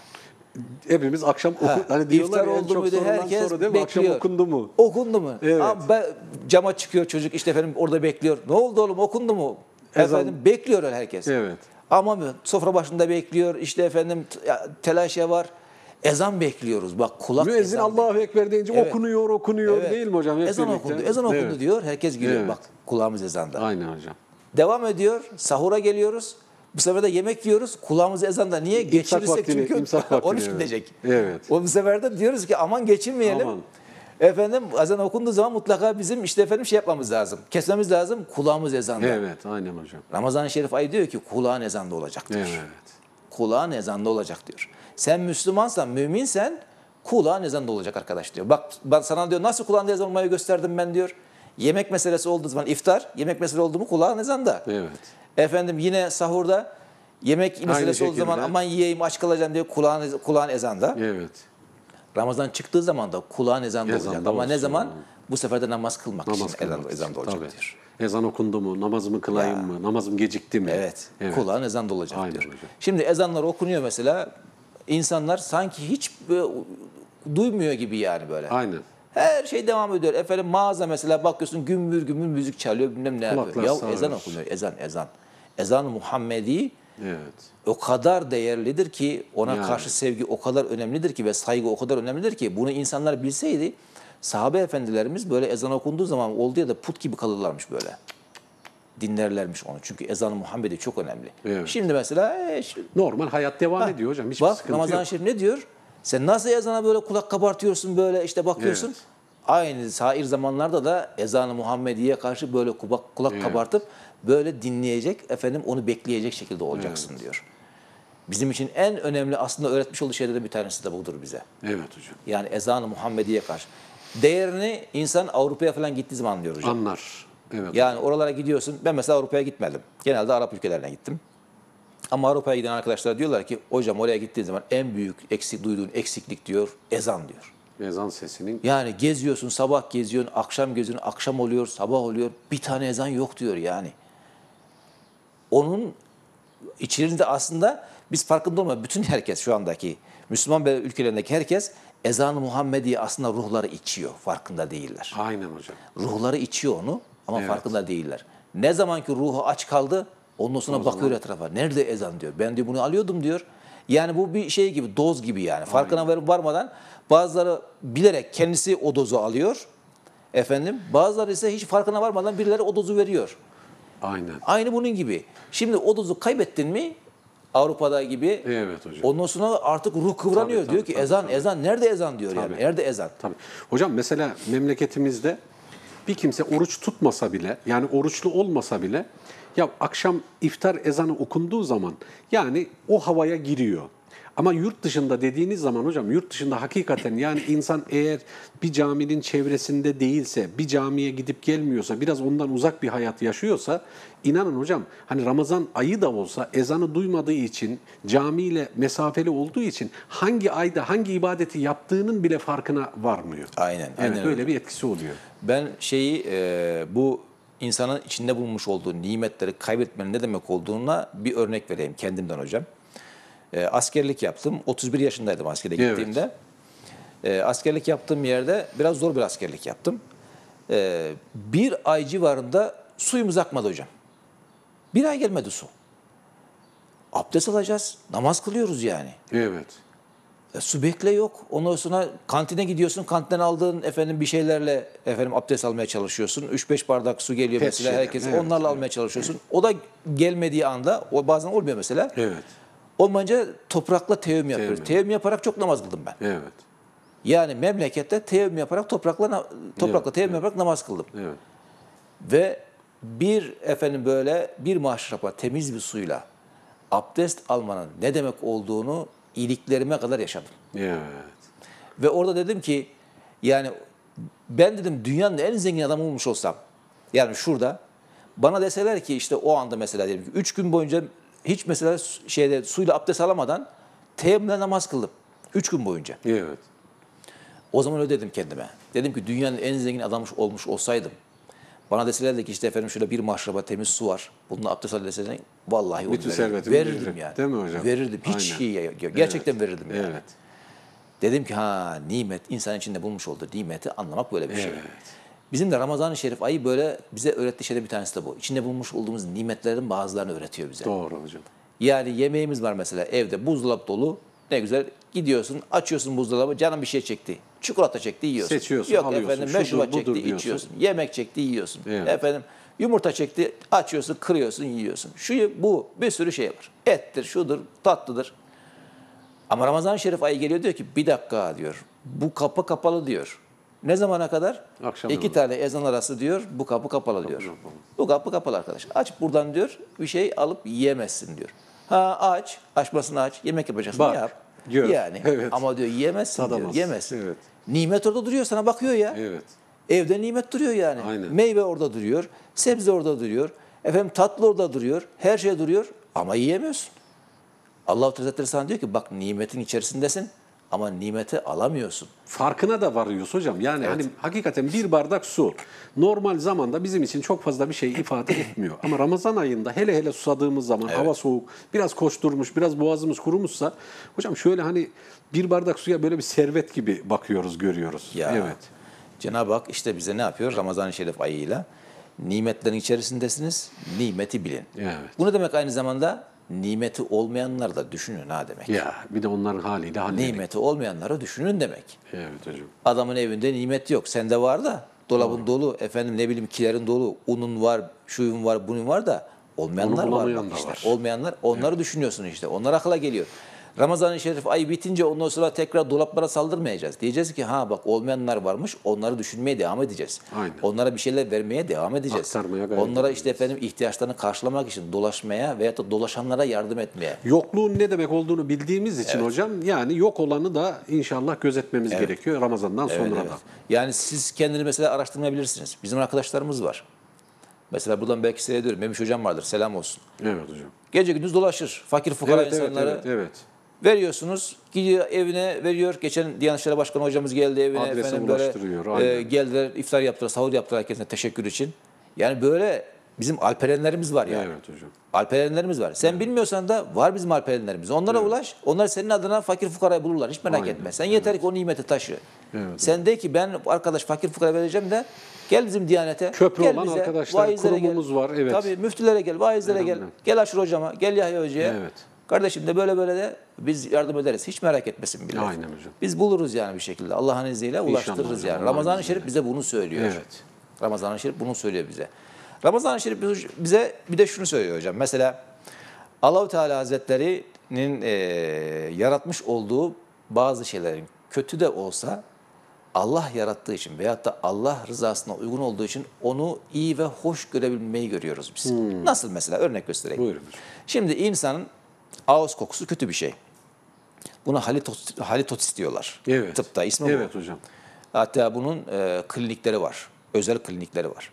Hepimiz akşam oku, hani diyorlar iftar oldu mu herkes sonra değil mi? bekliyor. Akşam okundu mu? Okundu mu? Evet. Abi, ben, cama çıkıyor çocuk işte efendim orada bekliyor. Ne oldu oğlum okundu mu? Ezan... Efendim bekliyor herkes. Evet. Ama sofra başında bekliyor işte efendim telaşa var. Ezan bekliyoruz. Bak kulak Müezzin ezan Allahu Ekber deyince evet. okunuyor okunuyor evet. değil mi hocam? Hep ezan birlikte. okundu. Ezan okundu evet. diyor. Herkes gülüyor evet. bak kulağımız ezanda. Aynen hocam. Devam ediyor. Sahura geliyoruz. Bu sefer de yemek yiyoruz. Kulağımız ezanda niye? İmsak vaktini, çünkü imsak [laughs] vaktini, 13 gidecek. Evet. O bu sefer de diyoruz ki aman geçirmeyelim. Aman. Efendim ezan okunduğu zaman mutlaka bizim işte efendim şey yapmamız lazım. Kesmemiz lazım. Kulağımız ezanda. Evet aynen hocam. Ramazan-ı Şerif ayı diyor ki kulağın ezanda olacaktır. Evet. Kulağın ezanda olacak diyor. Sen Müslümansan, müminsen kula nezan olacak arkadaş diyor. Bak ben sana diyor nasıl kula nezan olmayı gösterdim ben diyor. Yemek meselesi olduğu zaman iftar, yemek meselesi oldu mu kula nezanda. Evet. Efendim yine sahurda yemek Aynı meselesi şekilde. olduğu zaman aman yiyeyim aç kalacağım diyor kulağın, kulağın ezanda. Evet. Ramazan çıktığı zaman da kulağın ezanda, ezanda olacak. Ama ne zaman? Yani. Bu sefer de namaz kılmak namaz için kılmak ezan, için. olacak Tabii. diyor. Ezan okundu mu? Namazımı kılayım ya. mı? Namazım gecikti mi? Evet. evet. Kulağın ezanda olacak Aynen diyor. Hocam. Şimdi ezanlar okunuyor mesela insanlar sanki hiç e, duymuyor gibi yani böyle. Aynen. Her şey devam ediyor. Efendim mağaza mesela bakıyorsun gümbür gümbür müzik çalıyor bilmem ne Kulaklar yapıyor. Ya ezan okunuyor. Ezan ezan. Ezan Muhammedi evet. o kadar değerlidir ki ona yani. karşı sevgi o kadar önemlidir ki ve saygı o kadar önemlidir ki bunu insanlar bilseydi sahabe efendilerimiz böyle ezan okunduğu zaman oldu ya da put gibi kalırlarmış böyle dinlerlermiş onu. Çünkü ezan-ı Muhammed'i çok önemli. Evet. Şimdi mesela... E, şimdi, Normal hayat devam ha, ediyor hocam. Hiçbir bak Ramazan-ı Şerif ne diyor? Sen nasıl ezana böyle kulak kabartıyorsun böyle işte bakıyorsun. Evet. Aynı sair zamanlarda da ezan-ı Muhammediye karşı böyle kulak, kulak evet. kabartıp böyle dinleyecek efendim onu bekleyecek şekilde olacaksın evet. diyor. Bizim için en önemli aslında öğretmiş olduğu şeylerden bir tanesi de budur bize. Evet hocam. Yani ezan-ı Muhammediye karşı. Değerini insan Avrupa'ya falan gittiği zaman anlıyor hocam. Anlar. Evet. Yani oralara gidiyorsun. Ben mesela Avrupa'ya gitmedim. Genelde Arap ülkelerine gittim. Ama Avrupa'ya giden arkadaşlar diyorlar ki hocam oraya gittiğin zaman en büyük eksik duyduğun eksiklik diyor ezan diyor. Ezan sesinin. Yani geziyorsun sabah geziyorsun akşam geziyorsun akşam oluyor sabah oluyor bir tane ezan yok diyor yani. Onun içlerinde aslında biz farkında olmadan bütün herkes şu andaki Müslüman ülkelerindeki herkes ezan-ı Muhammedi'yi aslında ruhları içiyor farkında değiller. Aynen hocam. Ruhları içiyor onu. Ama evet. farkında değiller. Ne zaman ki ruhu aç kaldı onun sonra bakıyor etrafa. Nerede ezan diyor. Ben diyor bunu alıyordum diyor. Yani bu bir şey gibi doz gibi yani. Farkına Aynen. varmadan bazıları bilerek kendisi o dozu alıyor. Efendim bazıları ise hiç farkına varmadan birileri o dozu veriyor. Aynen. Aynı bunun gibi. Şimdi o dozu kaybettin mi Avrupa'da gibi. Evet hocam. Ondan sonra artık ruh kıvranıyor. Tabii, tabii, diyor ki tabii, ezan tabii. ezan nerede ezan diyor tabii. yani. Nerede ezan? Tabii. Hocam mesela memleketimizde bir kimse oruç tutmasa bile yani oruçlu olmasa bile ya akşam iftar ezanı okunduğu zaman yani o havaya giriyor. Ama yurt dışında dediğiniz zaman hocam yurt dışında hakikaten yani insan eğer bir caminin çevresinde değilse, bir camiye gidip gelmiyorsa, biraz ondan uzak bir hayat yaşıyorsa inanın hocam hani Ramazan ayı da olsa ezanı duymadığı için, camiyle mesafeli olduğu için hangi ayda hangi ibadeti yaptığının bile farkına varmıyor. Aynen. Evet aynen öyle bir etkisi oluyor. Ben şeyi e, bu insanın içinde bulmuş olduğu nimetleri kaybetmenin ne demek olduğuna bir örnek vereyim kendimden hocam. E, askerlik yaptım. 31 yaşındaydım askere gittiğimde. Evet. E, askerlik yaptığım yerde biraz zor bir askerlik yaptım. E, bir ay civarında suyumuz akmadı hocam. Bir ay gelmedi su. Abdest alacağız, namaz kılıyoruz yani. Evet. E, su bekle yok. Ondan sonra kantine gidiyorsun. Kantinden aldığın efendim bir şeylerle efendim abdest almaya çalışıyorsun. 3-5 bardak su geliyor Pet mesela şeyler. Evet, Onlarla evet. almaya çalışıyorsun. O da gelmediği anda o bazen olmuyor mesela. Evet. Olmayınca toprakla teyemmüm yapıyoruz. Teyemmüm. yaparak çok namaz kıldım ben. Evet. Yani memlekette teyemmüm yaparak toprakla toprakla evet, teyemmüm evet. yaparak namaz kıldım. Evet. Ve bir efendim böyle bir maşrapa temiz bir suyla abdest almanın ne demek olduğunu iliklerime kadar yaşadım. Evet. Ve orada dedim ki yani ben dedim dünyanın en zengin adamı olmuş olsam yani şurada bana deseler ki işte o anda mesela diyelim ki 3 gün boyunca hiç mesela şeyde suyla abdest alamadan teyemmüle namaz kıldım. Üç gün boyunca. Evet. O zaman ödedim kendime. Dedim ki dünyanın en zengin adamı olmuş olsaydım. Bana deselerdi ki işte efendim şöyle bir maşraba temiz su var. Bununla abdest al deselerdi. Vallahi Bütün onu verirdim. verirdim yani. Değil mi hocam? Verirdim. Hiç Aynen. Şey gerçekten evet. verirdim yani. Evet. Dedim ki ha nimet insan içinde bulmuş olduğu nimeti anlamak böyle bir evet. şey. Evet. Bizim de Ramazan-ı Şerif ayı böyle bize öğrettiği şeyde bir tanesi de bu. İçinde bulmuş olduğumuz nimetlerin bazılarını öğretiyor bize. Doğru hocam. Yani yemeğimiz var mesela evde buzdolap dolu. Ne güzel gidiyorsun açıyorsun buzdolabı canım bir şey çekti. Çikolata çekti yiyorsun. Seçiyorsun Yok alıyorsun. efendim meşrubat çekti diyorsun. içiyorsun. Yemek çekti yiyorsun. Evet. Efendim yumurta çekti açıyorsun kırıyorsun yiyorsun. Şu bu bir sürü şey var. Ettir şudur tatlıdır. Ama Ramazan-ı Şerif ayı geliyor diyor ki bir dakika diyor. Bu kapı kapalı diyor. Ne zamana kadar? Akşam İki tane ezan arası diyor, bu kapı kapalı diyor. Kapı bu kapı kapalı arkadaş. Aç buradan diyor, bir şey alıp yiyemezsin diyor. Ha aç, açmasını aç, yemek yapacaksın Bak, yap. Diyor. Yani evet. ama diyor yiyemezsin Tadamaz. diyor, yemezsin. Evet. Nimet orada duruyor, sana bakıyor ya. Evet. Evde nimet duruyor yani. Aynen. Meyve orada duruyor, sebze orada duruyor, efendim tatlı orada duruyor, her şey duruyor ama yiyemiyorsun. Allah Teala sana diyor ki bak nimetin içerisindesin ama nimete alamıyorsun. Farkına da varıyoruz hocam. Yani evet. hani hakikaten bir bardak su normal zamanda bizim için çok fazla bir şey ifade [clears throat] etmiyor. Ama Ramazan ayında hele hele susadığımız zaman evet. hava soğuk, biraz koşturmuş, biraz boğazımız kurumuşsa hocam şöyle hani bir bardak suya böyle bir servet gibi bakıyoruz, görüyoruz. Ya. Evet. Cenab-ı Hak işte bize ne yapıyor Ramazan-ı Şerif ayıyla? Nimetlerin içerisindesiniz, nimeti bilin. Evet. Bu ne demek aynı zamanda? nimeti olmayanlar da düşünün ha demek. Ya bir de onların haliyle halledik. Nimeti olmayanları düşünün demek. Evet hocam. Adamın evinde nimet yok. Sende var da dolabın Doğru. dolu, efendim ne bileyim kilerin dolu, unun var, şuyun var, bunun var da olmayanlar var. Işte. Var. Olmayanlar onları evet. düşünüyorsun işte. Onlar akla geliyor. Ramazan-ı Şerif ayı bitince ondan sonra tekrar dolaplara saldırmayacağız. Diyeceğiz ki ha bak olmayanlar varmış onları düşünmeye devam edeceğiz. Aynen. Onlara bir şeyler vermeye devam edeceğiz. Onlara işte efendim ihtiyaçlarını karşılamak için dolaşmaya veyahut da dolaşanlara yardım etmeye. Yokluğun ne demek olduğunu bildiğimiz için evet. hocam yani yok olanı da inşallah gözetmemiz evet. gerekiyor Ramazan'dan evet, sonra evet. da. Yani siz kendini mesela araştırmayabilirsiniz. Bizim arkadaşlarımız var. Mesela buradan belki seyrediyorum. Memiş hocam vardır. Selam olsun. Evet hocam. Gece gündüz dolaşır. Fakir fukara evet, insanları. Evet, evet, evet. Veriyorsunuz, gidiyor evine veriyor. Geçen Diyanet İşleri Başkanı hocamız geldi evine. Adrese efendim, ulaştırıyor. Böyle, aynen. e, geldiler, iftar yaptılar, sahur yaptılar herkese teşekkür için. Yani böyle bizim alperenlerimiz var Yani. Evet hocam. Alperenlerimiz var. Sen evet. bilmiyorsan da var bizim alperenlerimiz. Onlara evet. ulaş. Onlar senin adına fakir fukarayı bulurlar. Hiç merak Aynen. etme. Sen evet. yeter ki o nimeti taşı. Evet. Sen de ki ben arkadaş fakir fukara vereceğim de gel bizim Diyanet'e. Köprü gel olan bize, arkadaşlar kurumumuz gel. var. Evet. Tabii müftülere gel, vaizlere Önemli. gel. Gel Aşır Hocama, gel Yahya Hoca'ya. Evet. Kardeşim de böyle böyle de biz yardım ederiz. Hiç merak etmesin bile. Aynen hocam. Biz buluruz yani bir şekilde. Allah'ın izniyle ulaştırırız yani. Ramazan-ı Şerif bize bunu söylüyor. Evet. Ramazan-ı Şerif bunu söylüyor bize. Ramazan-ı Şerif bize bir de şunu söylüyor hocam. Mesela Allahu Teala Hazretleri'nin e, yaratmış olduğu bazı şeylerin kötü de olsa Allah yarattığı için veyahut da Allah rızasına uygun olduğu için onu iyi ve hoş görebilmeyi görüyoruz biz. Hmm. Nasıl mesela örnek göstereyim. Buyurun. Şimdi insanın Ağız kokusu kötü bir şey. Buna halitotis, halitotis diyorlar. Evet. Tıpta ismi evet, bu. Evet hocam. Hatta bunun e, klinikleri var. Özel klinikleri var.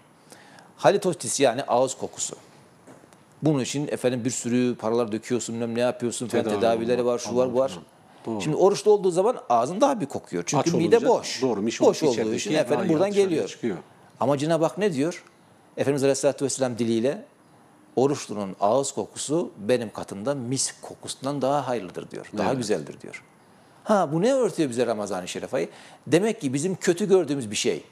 Halitotis yani ağız kokusu. Bunun için efendim bir sürü paralar döküyorsun, ne yapıyorsun, Tedavi tedavileri var, var şu var, bu var. Doğru. Şimdi oruçlu olduğu zaman ağzın daha bir kokuyor. Çünkü Aç mide olunca, boş. Doğru. boş olduğu için efendim buradan geliyor. Çıkıyor. Ama Cenab-ı Hak ne diyor? Efendimiz Aleyhisselatü Vesselam diliyle oruçlunun ağız kokusu benim katımda mis kokusundan daha hayırlıdır diyor. Daha evet. güzeldir diyor. Ha bu ne öğretiyor bize Ramazan-ı Şerif ayı? Demek ki bizim kötü gördüğümüz bir şey.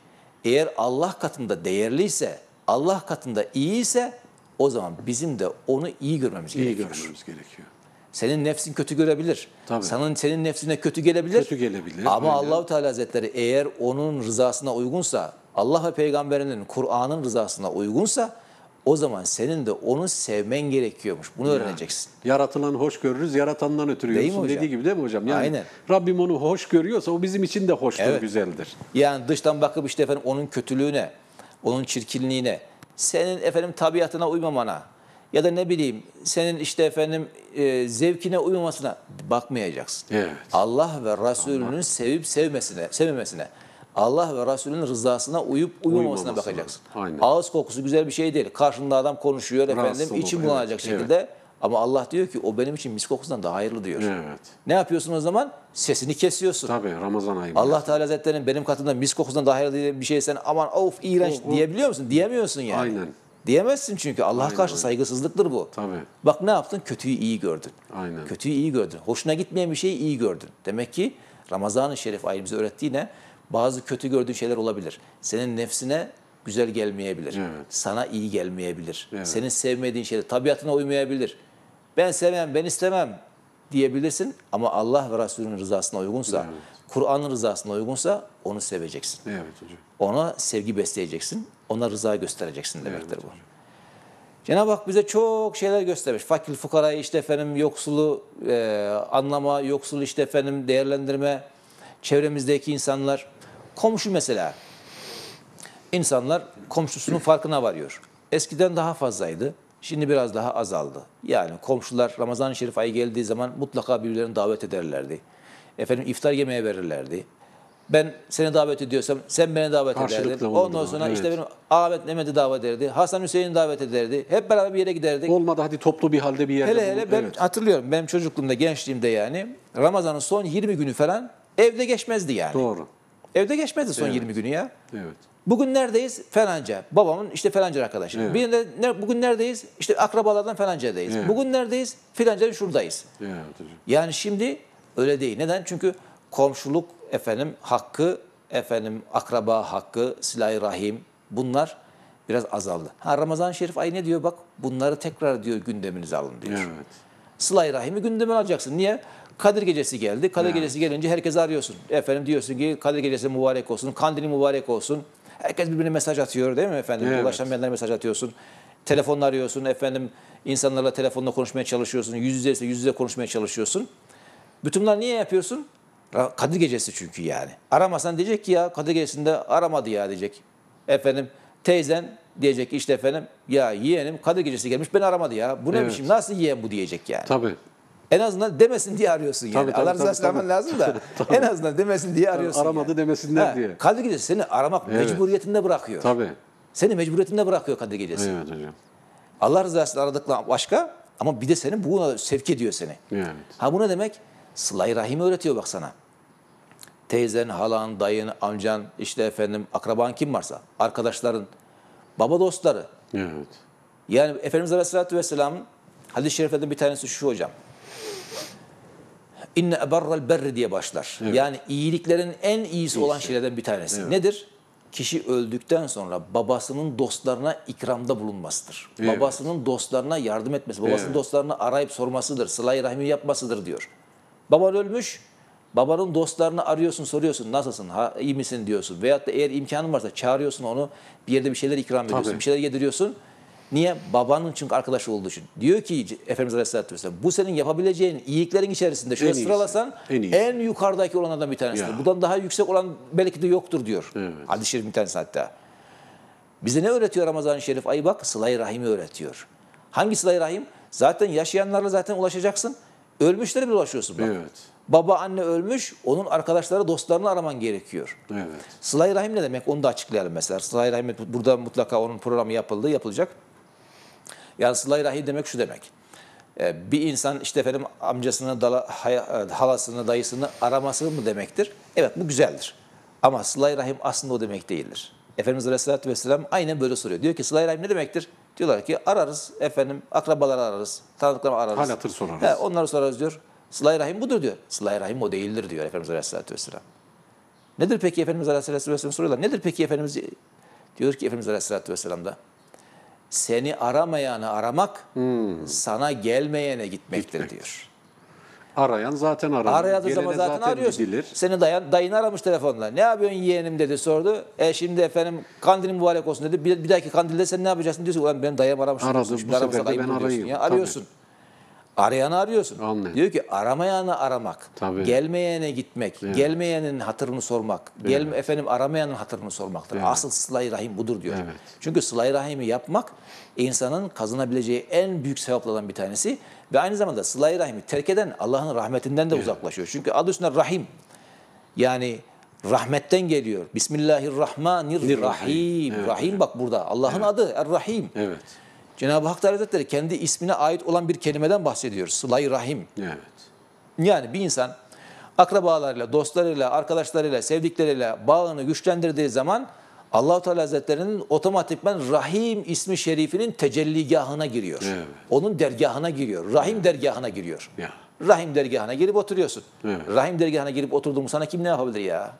Eğer Allah katında değerliyse, Allah katında iyiyse o zaman bizim de onu iyi görmemiz iyi gerekiyor. İyi görmemiz gerekiyor. Senin nefsin kötü görebilir. Tabii. Senin senin nefsine kötü gelebilir. Kötü gelebilir. Ama Allahu Teala Hazretleri eğer onun rızasına uygunsa, Allah ve peygamberinin Kur'an'ın rızasına uygunsa o zaman senin de onu sevmen gerekiyormuş. Bunu öğreneceksin. Yaratılan hoş görürüz, yaratandan ötürü Değil mi hocam? dediği gibi değil mi hocam? Yani Aynen. Rabbim onu hoş görüyorsa o bizim için de hoştur, Evet. güzeldir. Yani dıştan bakıp işte efendim onun kötülüğüne, onun çirkinliğine, senin efendim tabiatına uymamana ya da ne bileyim senin işte efendim e, zevkine uymamasına bakmayacaksın. Evet. Allah ve Resulünün sevip sevmesine, sevmemesine. Allah ve Resulünün rızasına uyup uyumamasına bakacaksın. Aynen. Ağız kokusu güzel bir şey değil. Karşında adam konuşuyor efendim Rahatsız içi olur, bulanacak evet, şekilde. Ama Allah diyor ki o benim için mis kokusundan daha hayırlı diyor. Evet. Ne yapıyorsun o zaman? Sesini kesiyorsun. Tabii Ramazan ayı. Allah Teala Hazretleri'nin benim katımda mis kokusundan daha hayırlı diye bir şey sen aman of iğrenç O- oh, o- oh. diyebiliyor musun? Diyemiyorsun yani. Aynen. Diyemezsin çünkü Allah'a karşı aynen. saygısızlıktır bu. Tabii. Bak ne yaptın? Kötüyü iyi gördün. Aynen. Kötüyü iyi gördün. Hoşuna gitmeyen bir şeyi iyi gördün. Demek ki Ramazan-ı Şerif ayı bize öğrettiği ne? Bazı kötü gördüğün şeyler olabilir. Senin nefsine güzel gelmeyebilir. Evet. Sana iyi gelmeyebilir. Evet. Senin sevmediğin şeyler tabiatına uymayabilir. Ben sevmem, ben istemem diyebilirsin ama Allah ve Resulünün rızasına uygunsa, evet. Kur'an'ın rızasına uygunsa onu seveceksin. Evet hocam. Ona sevgi besleyeceksin. Ona rıza göstereceksin demektir evet, bu. Hocam. Cenab-ı Hak bize çok şeyler göstermiş. Fakir fukarayı işte efendim yoksulu e, anlama, yoksul işte efendim değerlendirme, çevremizdeki insanlar Komşu mesela. İnsanlar komşusunun farkına varıyor. Eskiden daha fazlaydı. Şimdi biraz daha azaldı. Yani komşular Ramazan-ı Şerif ayı geldiği zaman mutlaka birbirlerini davet ederlerdi. Efendim iftar yemeğe verirlerdi. Ben seni davet ediyorsam sen beni davet Karşılıklı ederdin. Ondan sonra Evet. işte benim Ahmet Mehmet'i davet ederdi. Hasan Hüseyin'i davet ederdi. Hep beraber bir yere giderdik. Olmadı hadi toplu bir halde bir yerde. Hele hele ben evet. hatırlıyorum benim çocukluğumda gençliğimde yani Ramazan'ın son 20 günü falan evde geçmezdi yani. Doğru. Evde geçmedi son evet. 20 günü ya. Evet. Bugün neredeyiz? Falanca. Babamın işte falanca arkadaşı. Evet. Birinde ne, bugün neredeyiz? İşte akrabalardan falancadayız. Evet. Bugün neredeyiz? Filanca şuradayız. Evet. Yani şimdi öyle değil. Neden? Çünkü komşuluk efendim hakkı, efendim akraba hakkı, silah rahim bunlar biraz azaldı. Ha ramazan Şerif ayı ne diyor? Bak bunları tekrar diyor gündeminize alın diyor. Evet. Sıla-i Rahim'i gündeme alacaksın. Niye? Kadir Gecesi geldi. Kadir ya. Gecesi gelince herkes arıyorsun. Efendim diyorsun ki Kadir Gecesi mübarek olsun, kandili mübarek olsun. Herkes birbirine mesaj atıyor değil mi efendim? Evet. Ulaşamayanlara mesaj atıyorsun. Telefonla arıyorsun efendim. insanlarla telefonla konuşmaya çalışıyorsun. Yüz yüze ise yüz yüze konuşmaya çalışıyorsun. Bütün bunlar niye yapıyorsun? Kadir Gecesi çünkü yani. Aramasan diyecek ki ya Kadir Gecesi'nde aramadı ya diyecek. Efendim teyzen diyecek işte efendim ya yeğenim Kadir Gecesi gelmiş beni aramadı ya. Bu ne evet. biçim nasıl yeğen bu diyecek yani. Tabii. En azından demesin diye arıyorsun yani. Tabii, Allah rızası tabii, tabii. lazım da [laughs] en azından demesin diye arıyorsun. Aramadı yani. demesinler ha, diye. Kadir Gecesi seni aramak evet. mecburiyetinde bırakıyor. Tabii. Seni mecburiyetinde bırakıyor Kadir Gecesi. Evet hocam. Allah rızası aradıkla başka ama bir de seni buna sevk ediyor seni. Evet. Ha bu ne demek? Sıla-i Rahim öğretiyor bak sana. Teyzen, halan, dayın, amcan, işte efendim akraban kim varsa, arkadaşların, baba dostları. Evet. Yani Efendimiz Aleyhisselatü Vesselam'ın hadis-i şeriflerden bir tanesi şu hocam. İnne eberrel berri diye başlar. Evet. Yani iyiliklerin en iyisi, iyisi. olan şeylerden bir tanesi. Evet. Nedir? Kişi öldükten sonra babasının dostlarına ikramda bulunmasıdır. Evet. Babasının dostlarına yardım etmesi, babasının evet. dostlarına arayıp sormasıdır, sılay rahmi yapmasıdır diyor. Baban ölmüş, Babanın dostlarını arıyorsun, soruyorsun. Nasılsın, ha, iyi misin diyorsun. Veyahut da eğer imkanın varsa çağırıyorsun onu. Bir yerde bir şeyler ikram ediyorsun, Tabii. bir şeyler yediriyorsun. Niye? Babanın çünkü arkadaş olduğu için. Diyor ki Efendimiz Aleyhisselatü Vesselam bu senin yapabileceğin iyiliklerin içerisinde şöyle en sıralasan en, iyisi. en yukarıdaki olanlardan bir tanesidir. Ya. Bundan daha yüksek olan belki de yoktur diyor. Evet. Hadis-i Şerif bir tanesi hatta. Bize ne öğretiyor Ramazan-ı Şerif ayı? Bak sıla Rahim'i öğretiyor. Hangi sıla Rahim? Zaten yaşayanlarla zaten ulaşacaksın. Ölmüşlere bile ulaşıyorsun bak. Evet. Baba anne ölmüş, onun arkadaşları dostlarını araman gerekiyor. Evet. Sıla-i Rahim ne demek? Onu da açıklayalım mesela. Sıla-i Rahim burada mutlaka onun programı yapıldı, yapılacak. Yani sıla rahim demek şu demek. Ee, bir insan işte efendim amcasını, dala, e, halasını, dayısını araması mı demektir? Evet bu güzeldir. Ama sıla rahim aslında o demek değildir. Efendimiz Aleyhisselatü Vesselam aynen böyle soruyor. Diyor ki sıla rahim ne demektir? Diyorlar ki ararız efendim akrabaları ararız, tanıdıkları ararız. Hal sorarız. He, onları sorarız diyor. Sıla rahim budur diyor. Sıla rahim o değildir diyor Efendimiz Aleyhisselatü Vesselam. Nedir peki Efendimiz Aleyhisselatü Vesselam soruyorlar. Nedir peki Efendimiz diyor ki Efendimiz Aleyhisselatü Vesselam da seni aramayanı aramak, hmm. sana gelmeyene gitmektir Gitmek. diyor. Arayan zaten arar. Arayadığı zaman zaten, zaten arıyorsun. Bilir. Seni dayan, dayın aramış telefonla. Ne yapıyorsun yeğenim dedi sordu. E şimdi efendim kandilin mübarek olsun dedi. Bir, bir dahaki kandilde sen ne yapacaksın diyorsun. Ulan benim dayım aramış. Aradım, bu sefer de ben arayayım. Ya. Arıyorsun. Tabii. Arayanı arıyorsun. Anladım. Diyor ki aramayanı aramak, Tabii. gelmeyene gitmek, evet. gelmeyenin hatırını sormak, evet. gel efendim aramayanın hatırını sormaktır. Evet. Asıl sıla rahim budur diyor. Evet. Çünkü sıla rahimi yapmak insanın kazanabileceği en büyük sevaplardan bir tanesi ve aynı zamanda sıla rahimi terk eden Allah'ın rahmetinden de evet. uzaklaşıyor. Çünkü adı üstünde rahim. Yani rahmetten geliyor. Bismillahirrahmanirrahim. Rahim, evet. Rahim bak burada. Allah'ın evet. adı Er-Rahim. Evet. Cenab-ı Hak Hazretleri kendi ismine ait olan bir kelimeden bahsediyoruz, Sıla-i Rahim. Evet. Yani bir insan akrabalarıyla, dostlarıyla, arkadaşlarıyla, sevdikleriyle bağını güçlendirdiği zaman Allahu Teala Hazretleri'nin otomatikman Rahim ismi şerifinin tecelligahına giriyor. Evet. Onun dergahına giriyor. Rahim evet. dergahına giriyor. Ya. Rahim dergahına girip oturuyorsun. Evet. Rahim dergahına girip oturduğumu sana kim ne yapabilir ya?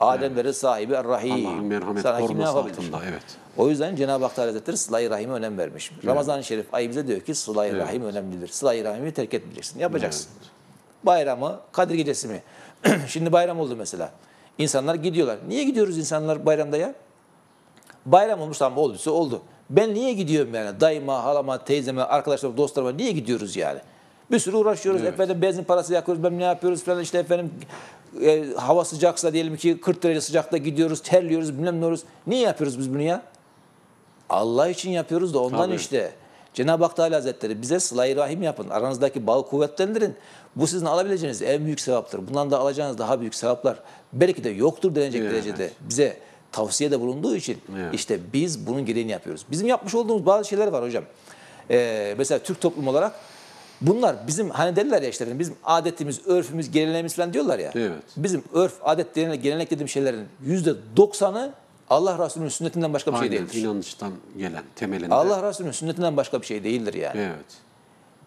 Alemlerin sahibi Er-Rahim. Sana kim ne yapabilir? Altında, evet. O yüzden Cenab-ı Hak Hazretleri sıla-i rahime önem vermiş. Evet. Ramazan-ı Şerif ayı bize diyor ki sıla-i evet. rahim önemlidir. Sıla-i rahimi terk etmeyeceksin. Yapacaksın. Evet. Bayramı, Kadir Gecesi mi? [clears throat] Şimdi bayram oldu mesela. İnsanlar gidiyorlar. Niye gidiyoruz insanlar bayramda ya? Bayram olmuş tamam olduysa oldu. Ben niye gidiyorum yani? Dayıma, halama, teyzeme, arkadaşlarıma, dostlarıma niye gidiyoruz yani? Bir sürü uğraşıyoruz. Evet. Efendim benzin parası yakıyoruz. Ben ne yapıyoruz falan işte efendim e, hava sıcaksa diyelim ki 40 derece sıcakta gidiyoruz, terliyoruz, bilmem ne oluyoruz. Niye yapıyoruz biz bunu ya? Allah için yapıyoruz da ondan Tabii. işte. Cenab-ı Hak Teala Hazretleri bize sıla rahim yapın. Aranızdaki bağı kuvvetlendirin. Bu sizin alabileceğiniz en büyük sevaptır. Bundan da alacağınız daha büyük sevaplar belki de yoktur denecek evet. derecede bize tavsiyede bulunduğu için evet. işte biz bunun gereğini yapıyoruz. Bizim yapmış olduğumuz bazı şeyler var hocam. Ee, mesela Türk toplum olarak Bunlar bizim hani derler ya işte bizim adetimiz, örfümüz, geleneğimiz falan diyorlar ya. Evet. Bizim örf, adet, gelenek, gelenek dediğim şeylerin yüzde doksanı Allah Resulü'nün sünnetinden başka bir şey Aynen, şey değildir. inanıştan gelen temelinde. Allah Resulü'nün sünnetinden başka bir şey değildir yani. Evet.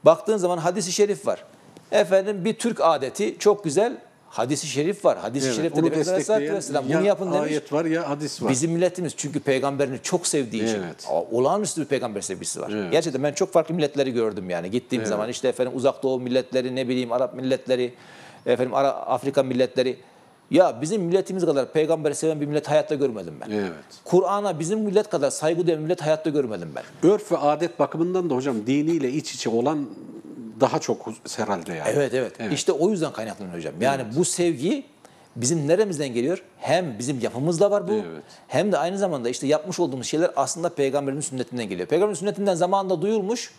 Baktığın zaman hadisi şerif var. Efendim bir Türk adeti çok güzel hadisi şerif var. Hadisi evet, şerifte Peygamber Aleyhisselatü Vesselam bunu yapın demiş. Ayet var ya hadis var. Bizim milletimiz çünkü peygamberini çok sevdiği evet. için olağanüstü bir peygamber sevgisi var. Evet. Gerçekten ben çok farklı milletleri gördüm yani. Gittiğim evet. zaman işte efendim uzak doğu milletleri ne bileyim Arap milletleri efendim Ara Afrika milletleri. Ya bizim milletimiz kadar peygamberi seven bir millet hayatta görmedim ben. Evet. Kur'an'a bizim millet kadar saygı duyan millet hayatta görmedim ben. Örf ve adet bakımından da hocam diniyle iç içe olan daha çok herhalde yani. Evet, evet evet. İşte o yüzden kaynaklanıyor hocam. Yani evet. bu sevgi bizim neremizden geliyor? Hem bizim yapımızda var bu. Evet. Hem de aynı zamanda işte yapmış olduğumuz şeyler aslında peygamberin sünnetinden geliyor. Peygamberin sünnetinden zamanında duyulmuş.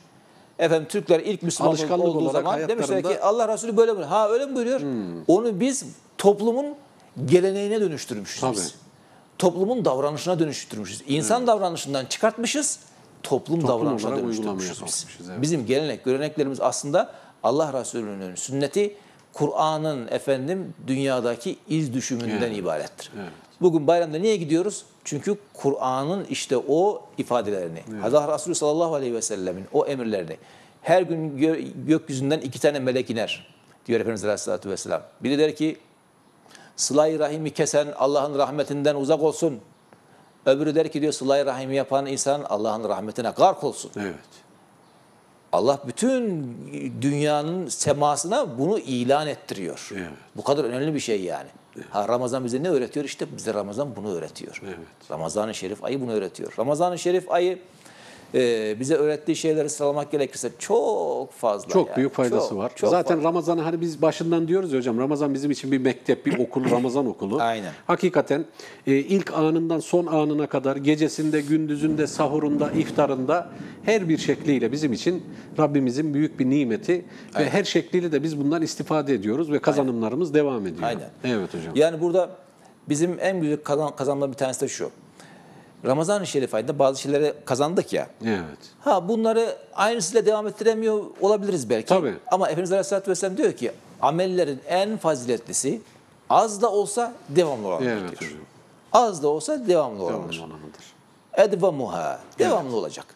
Efendim Türkler ilk Müslüman Alışkanlık olduğu zaman demişler ki Allah Resulü böyle buyuruyor. Ha öyle mi buyuruyor? Hmm. Onu biz toplumun geleneğine dönüştürmüşüz Tabii. biz. Toplumun davranışına dönüştürmüşüz. İnsan evet. davranışından çıkartmışız toplum, toplum davranışına dönüştürmüşüz biz. Evet. Bizim gelenek, göreneklerimiz aslında Allah Resulü'nün sünneti Kur'an'ın efendim dünyadaki iz düşümünden evet. ibarettir. Evet. Bugün bayramda niye gidiyoruz? Çünkü Kur'an'ın işte o ifadelerini, evet. Allah Resulü sallallahu aleyhi ve sellemin o emirlerini. Her gün gö gökyüzünden iki tane melek iner diyor Efendimiz aleyhissalatü vesselam. Biri der ki, sıla rahimi kesen Allah'ın rahmetinden uzak olsun.'' Öbürü der ki diyor sıla rahim yapan insan Allah'ın rahmetine gark olsun. Evet. Allah bütün dünyanın semasına bunu ilan ettiriyor. Evet. Bu kadar önemli bir şey yani. Evet. Ha Ramazan bize ne öğretiyor? İşte bize Ramazan bunu öğretiyor. Evet. Ramazan-ı Şerif ayı bunu öğretiyor. Ramazan-ı Şerif ayı ee, bize öğrettiği şeyleri sıralamak gerekirse çok fazla. Çok yani. büyük faydası çok, var. Çok Zaten Ramazanı Ramazan hani biz başından diyoruz ya hocam Ramazan bizim için bir mektep, bir okul, Ramazan okulu. [clears throat] Aynen. Hakikaten e, ilk anından son anına kadar gecesinde, gündüzünde, sahurunda, iftarında her bir şekliyle bizim için Rabbimizin büyük bir nimeti Aynen. ve her şekliyle de biz bundan istifade ediyoruz ve kazanımlarımız Aynen. devam ediyor. Aynen. Evet hocam. Yani burada bizim en büyük kazan, kazanma bir tanesi de şu. Ramazan-ı Şerif ayında bazı şeylere kazandık ya. Evet. Ha bunları aynısıyla devam ettiremiyor olabiliriz belki. Tabii. Ama Efendimiz Aleyhisselatü Vesselam diyor ki amellerin en faziletlisi az da olsa devamlı olandır evet, diyor. Az da olsa devamlı olandır. Devamlı olandır. Edvamuha. Devamlı evet. olacak.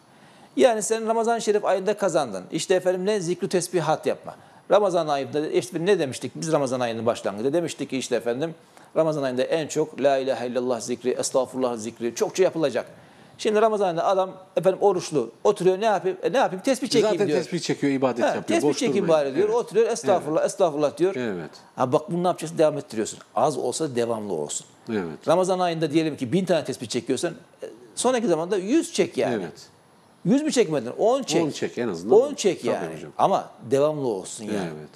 Yani sen Ramazan-ı Şerif ayında kazandın. İşte efendim ne zikri tesbihat yapma. Ramazan ayında işte ne demiştik biz Ramazan ayının başlangıcında demiştik ki işte efendim Ramazan ayında en çok la ilahe illallah zikri, estağfurullah zikri çokça yapılacak. Şimdi Ramazan ayında adam efendim oruçlu oturuyor ne yapayım? E, ne yapayım? Tesbih çekeyim Zaten diyor. Zaten tesbih çekiyor, ibadet ha, yapıyor. Tesbih Boş çekeyim durmayın. bari diyor. Evet. Oturuyor estağfurullah, evet. estağfurullah diyor. Evet. Ha bak bunu ne yapacaksın? Devam ettiriyorsun. Az olsa devamlı olsun. Evet. Ramazan ayında diyelim ki bin tane tesbih çekiyorsan e, sonraki zamanda yüz çek yani. Evet. Yüz mü çekmedin? On çek. On çek en azından. On çek yani. Ama devamlı olsun yani. Evet.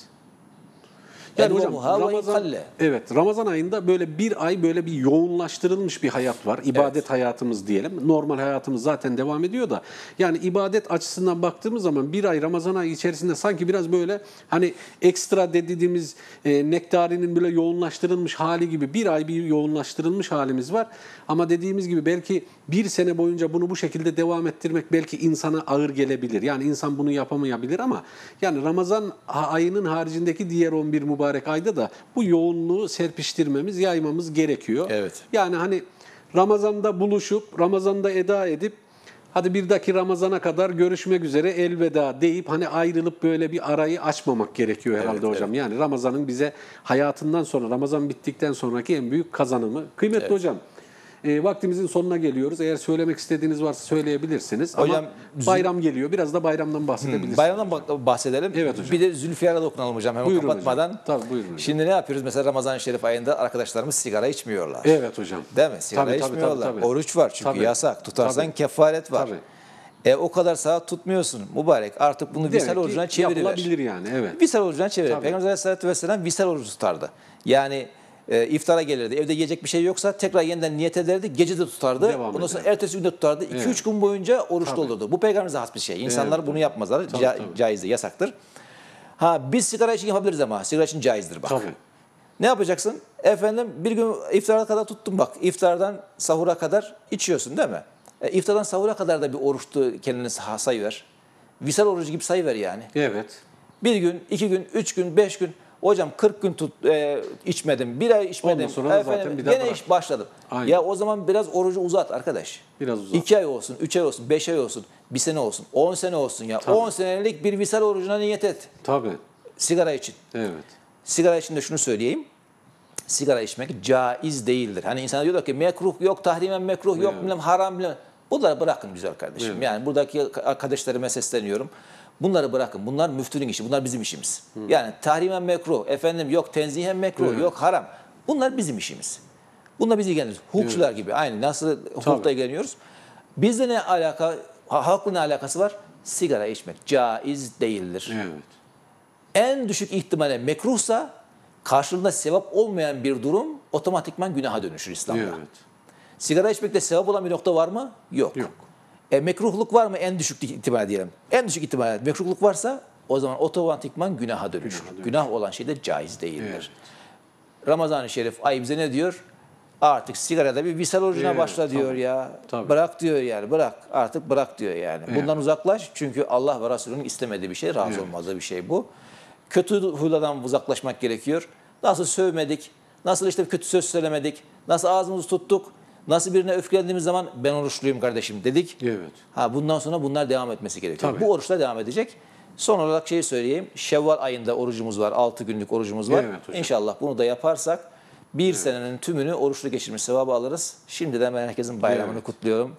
Yani hocam Ramazan, evet, Ramazan ayında böyle bir ay böyle bir yoğunlaştırılmış bir hayat var. İbadet evet. hayatımız diyelim. Normal hayatımız zaten devam ediyor da. Yani ibadet açısından baktığımız zaman bir ay Ramazan ayı içerisinde sanki biraz böyle hani ekstra dediğimiz e, nektarinin böyle yoğunlaştırılmış hali gibi bir ay bir yoğunlaştırılmış halimiz var. Ama dediğimiz gibi belki bir sene boyunca bunu bu şekilde devam ettirmek belki insana ağır gelebilir. Yani insan bunu yapamayabilir ama yani Ramazan ayının haricindeki diğer 11 mübarek mübarek ayda da bu yoğunluğu serpiştirmemiz, yaymamız gerekiyor. Evet. Yani hani Ramazan'da buluşup, Ramazan'da eda edip hadi bir dahaki Ramazan'a kadar görüşmek üzere elveda deyip hani ayrılıp böyle bir arayı açmamak gerekiyor herhalde evet, hocam. Evet. Yani Ramazan'ın bize hayatından sonra, Ramazan bittikten sonraki en büyük kazanımı. Kıymetli evet. hocam e, vaktimizin sonuna geliyoruz. Eğer söylemek istediğiniz varsa söyleyebilirsiniz. Hocam, Ama bayram geliyor. Biraz da bayramdan bahsedebiliriz. Hmm, bayramdan bahsedelim. Evet hocam. Bir de Zülfiyar'a dokunalım hocam hemen buyurun kapatmadan. Hocam. Tabii buyurun hocam. Şimdi ne yapıyoruz? Mesela Ramazan-ı Şerif ayında arkadaşlarımız sigara içmiyorlar. Evet hocam. Değil mi? Sigara tabii, içmiyorlar. Tabii, tabii, tabii. Oruç var çünkü tabii. yasak. Tutarsan tabii. kefaret var. Tabii. E, o kadar saat tutmuyorsun mübarek. Artık bunu Demek visal orucuna çeviriver. Yapılabilir yani evet. Visal orucuna çeviriver. Peygamber aleyhissalatü vesselam visal orucu tutardı. Yani e, iftara gelirdi. Evde yiyecek bir şey yoksa tekrar yeniden niyet ederdi. Gece de tutardı. Devam Ondan sonra ertesi gün de tutardı. 2-3 evet. gün boyunca oruç tabii. Bu peygamberimize has bir şey. İnsanlar evet. bunu yapmazlar. Tabii, Ca- tabii. Caizdir, yasaktır. Ha biz sigara için yapabiliriz ama sigara için caizdir bak. Tabii. Ne yapacaksın? Efendim bir gün iftara kadar tuttum bak. İftardan sahura kadar içiyorsun değil mi? E, iftardan sahura kadar da bir oruçtu kendini sayıver. Visal orucu gibi sayıver yani. Evet. Bir gün, iki gün, üç gün, beş gün. Hocam 40 gün tut, e, içmedim, bira içmedim. Ondan sonra efendim, zaten bir daha gene bırak. iş başladım. Aynen. Ya o zaman biraz orucu uzat arkadaş. Biraz uzat. 2 ay olsun, 3 ay olsun, 5 ay olsun, 1 sene olsun, 10 sene olsun ya. Tabii. 10 senelik bir visal orucuna niyet et. Tabii. Sigara için. Evet. Sigara için de şunu söyleyeyim sigara içmek caiz değildir. Hani insanlar diyorlar ki mekruh yok, tahrimen mekruh yok, evet. bilmem haram bilmem. Bunları bırakın güzel kardeşim. Evet. Yani buradaki arkadaşlarıma sesleniyorum. Bunları bırakın. Bunlar müftünün işi. Bunlar bizim işimiz. Hı. Yani tahrimen mekruh, efendim yok tenzihen mekruh, Hı. yok haram. Bunlar bizim işimiz. Bununla biz ilgileniyoruz. Hukukçular gibi. Aynı nasıl hukukta ilgileniyoruz. Bizle ne alaka, halkla ne alakası var? Sigara içmek caiz değildir. Evet. En düşük ihtimale mekruhsa karşılığında sevap olmayan bir durum otomatikman günaha dönüşür İslam'da. Evet. Sigara içmekte sevap olan bir nokta var mı? Yok. Yok. E, mekruhluk var mı en düşük ihtimal diyelim. En düşük ihtimal mekruhluk varsa o zaman otomatikman günaha dönüşür. Günaha dönüşür. Günah olan şey de caiz değildir. Evet. Ramazan-ı Şerif ay ne diyor? Artık sigarada bir visal orucuna evet, başla diyor tabii, ya. Tabii. Bırak diyor yani bırak artık bırak diyor yani. Evet. Bundan uzaklaş çünkü Allah ve Resulünün istemediği bir şey, razı evet. olmadığı bir şey bu. Kötü huylardan uzaklaşmak gerekiyor. Nasıl sövmedik, nasıl işte kötü söz söylemedik, nasıl ağzımızı tuttuk, Nasıl birine öfkelendiğimiz zaman ben oruçluyum kardeşim dedik. Evet. Ha bundan sonra bunlar devam etmesi gerekiyor. Tabii. Bu oruçla devam edecek. Son olarak şeyi söyleyeyim. Şevval ayında orucumuz var. 6 günlük orucumuz var. Evet, hocam. İnşallah bunu da yaparsak bir evet. senenin tümünü oruçlu geçirmiş sevabı alırız. Şimdiden ben herkesin bayramını evet. kutluyorum.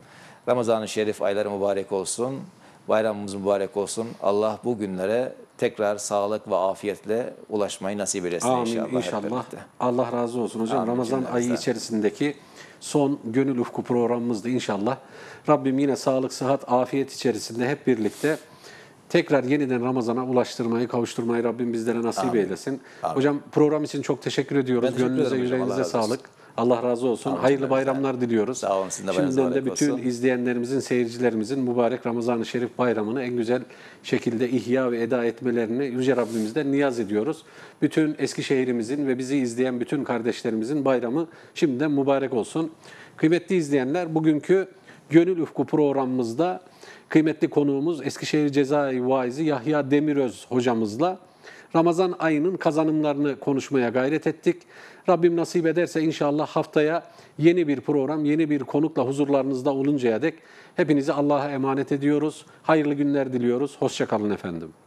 Ramazan-ı Şerif ayları mübarek olsun. Bayramımız mübarek olsun. Allah bu günlere tekrar sağlık ve afiyetle ulaşmayı nasip eylesin Amin, inşallah. İnşallah. Allah razı olsun hocam. Amin, Ramazan cümlemizden. ayı içerisindeki son Gönül Ufku programımızdı inşallah. Rabbim yine sağlık, sıhhat, afiyet içerisinde hep birlikte tekrar yeniden Ramazan'a ulaştırmayı, kavuşturmayı Rabbim bizlere nasip Amin. eylesin. Amin. Hocam program için çok teşekkür ediyoruz. Ben teşekkür Gönlünüze, yüreğinize sağlık. Olsun. Allah razı olsun. Hayırlı bayramlar diliyoruz. Sağ olun sizin de Şimdiden de bütün olsun. izleyenlerimizin, seyircilerimizin mübarek Ramazan-ı Şerif bayramını en güzel şekilde ihya ve eda etmelerini Yüce Rabbimizden niyaz ediyoruz. Bütün Eskişehir'imizin ve bizi izleyen bütün kardeşlerimizin bayramı şimdiden mübarek olsun. Kıymetli izleyenler bugünkü Gönül Ufku programımızda kıymetli konuğumuz Eskişehir Cezayi Vaizi Yahya Demiröz hocamızla Ramazan ayının kazanımlarını konuşmaya gayret ettik. Rabbim nasip ederse inşallah haftaya yeni bir program, yeni bir konukla huzurlarınızda oluncaya dek hepinizi Allah'a emanet ediyoruz. Hayırlı günler diliyoruz. Hoşçakalın efendim.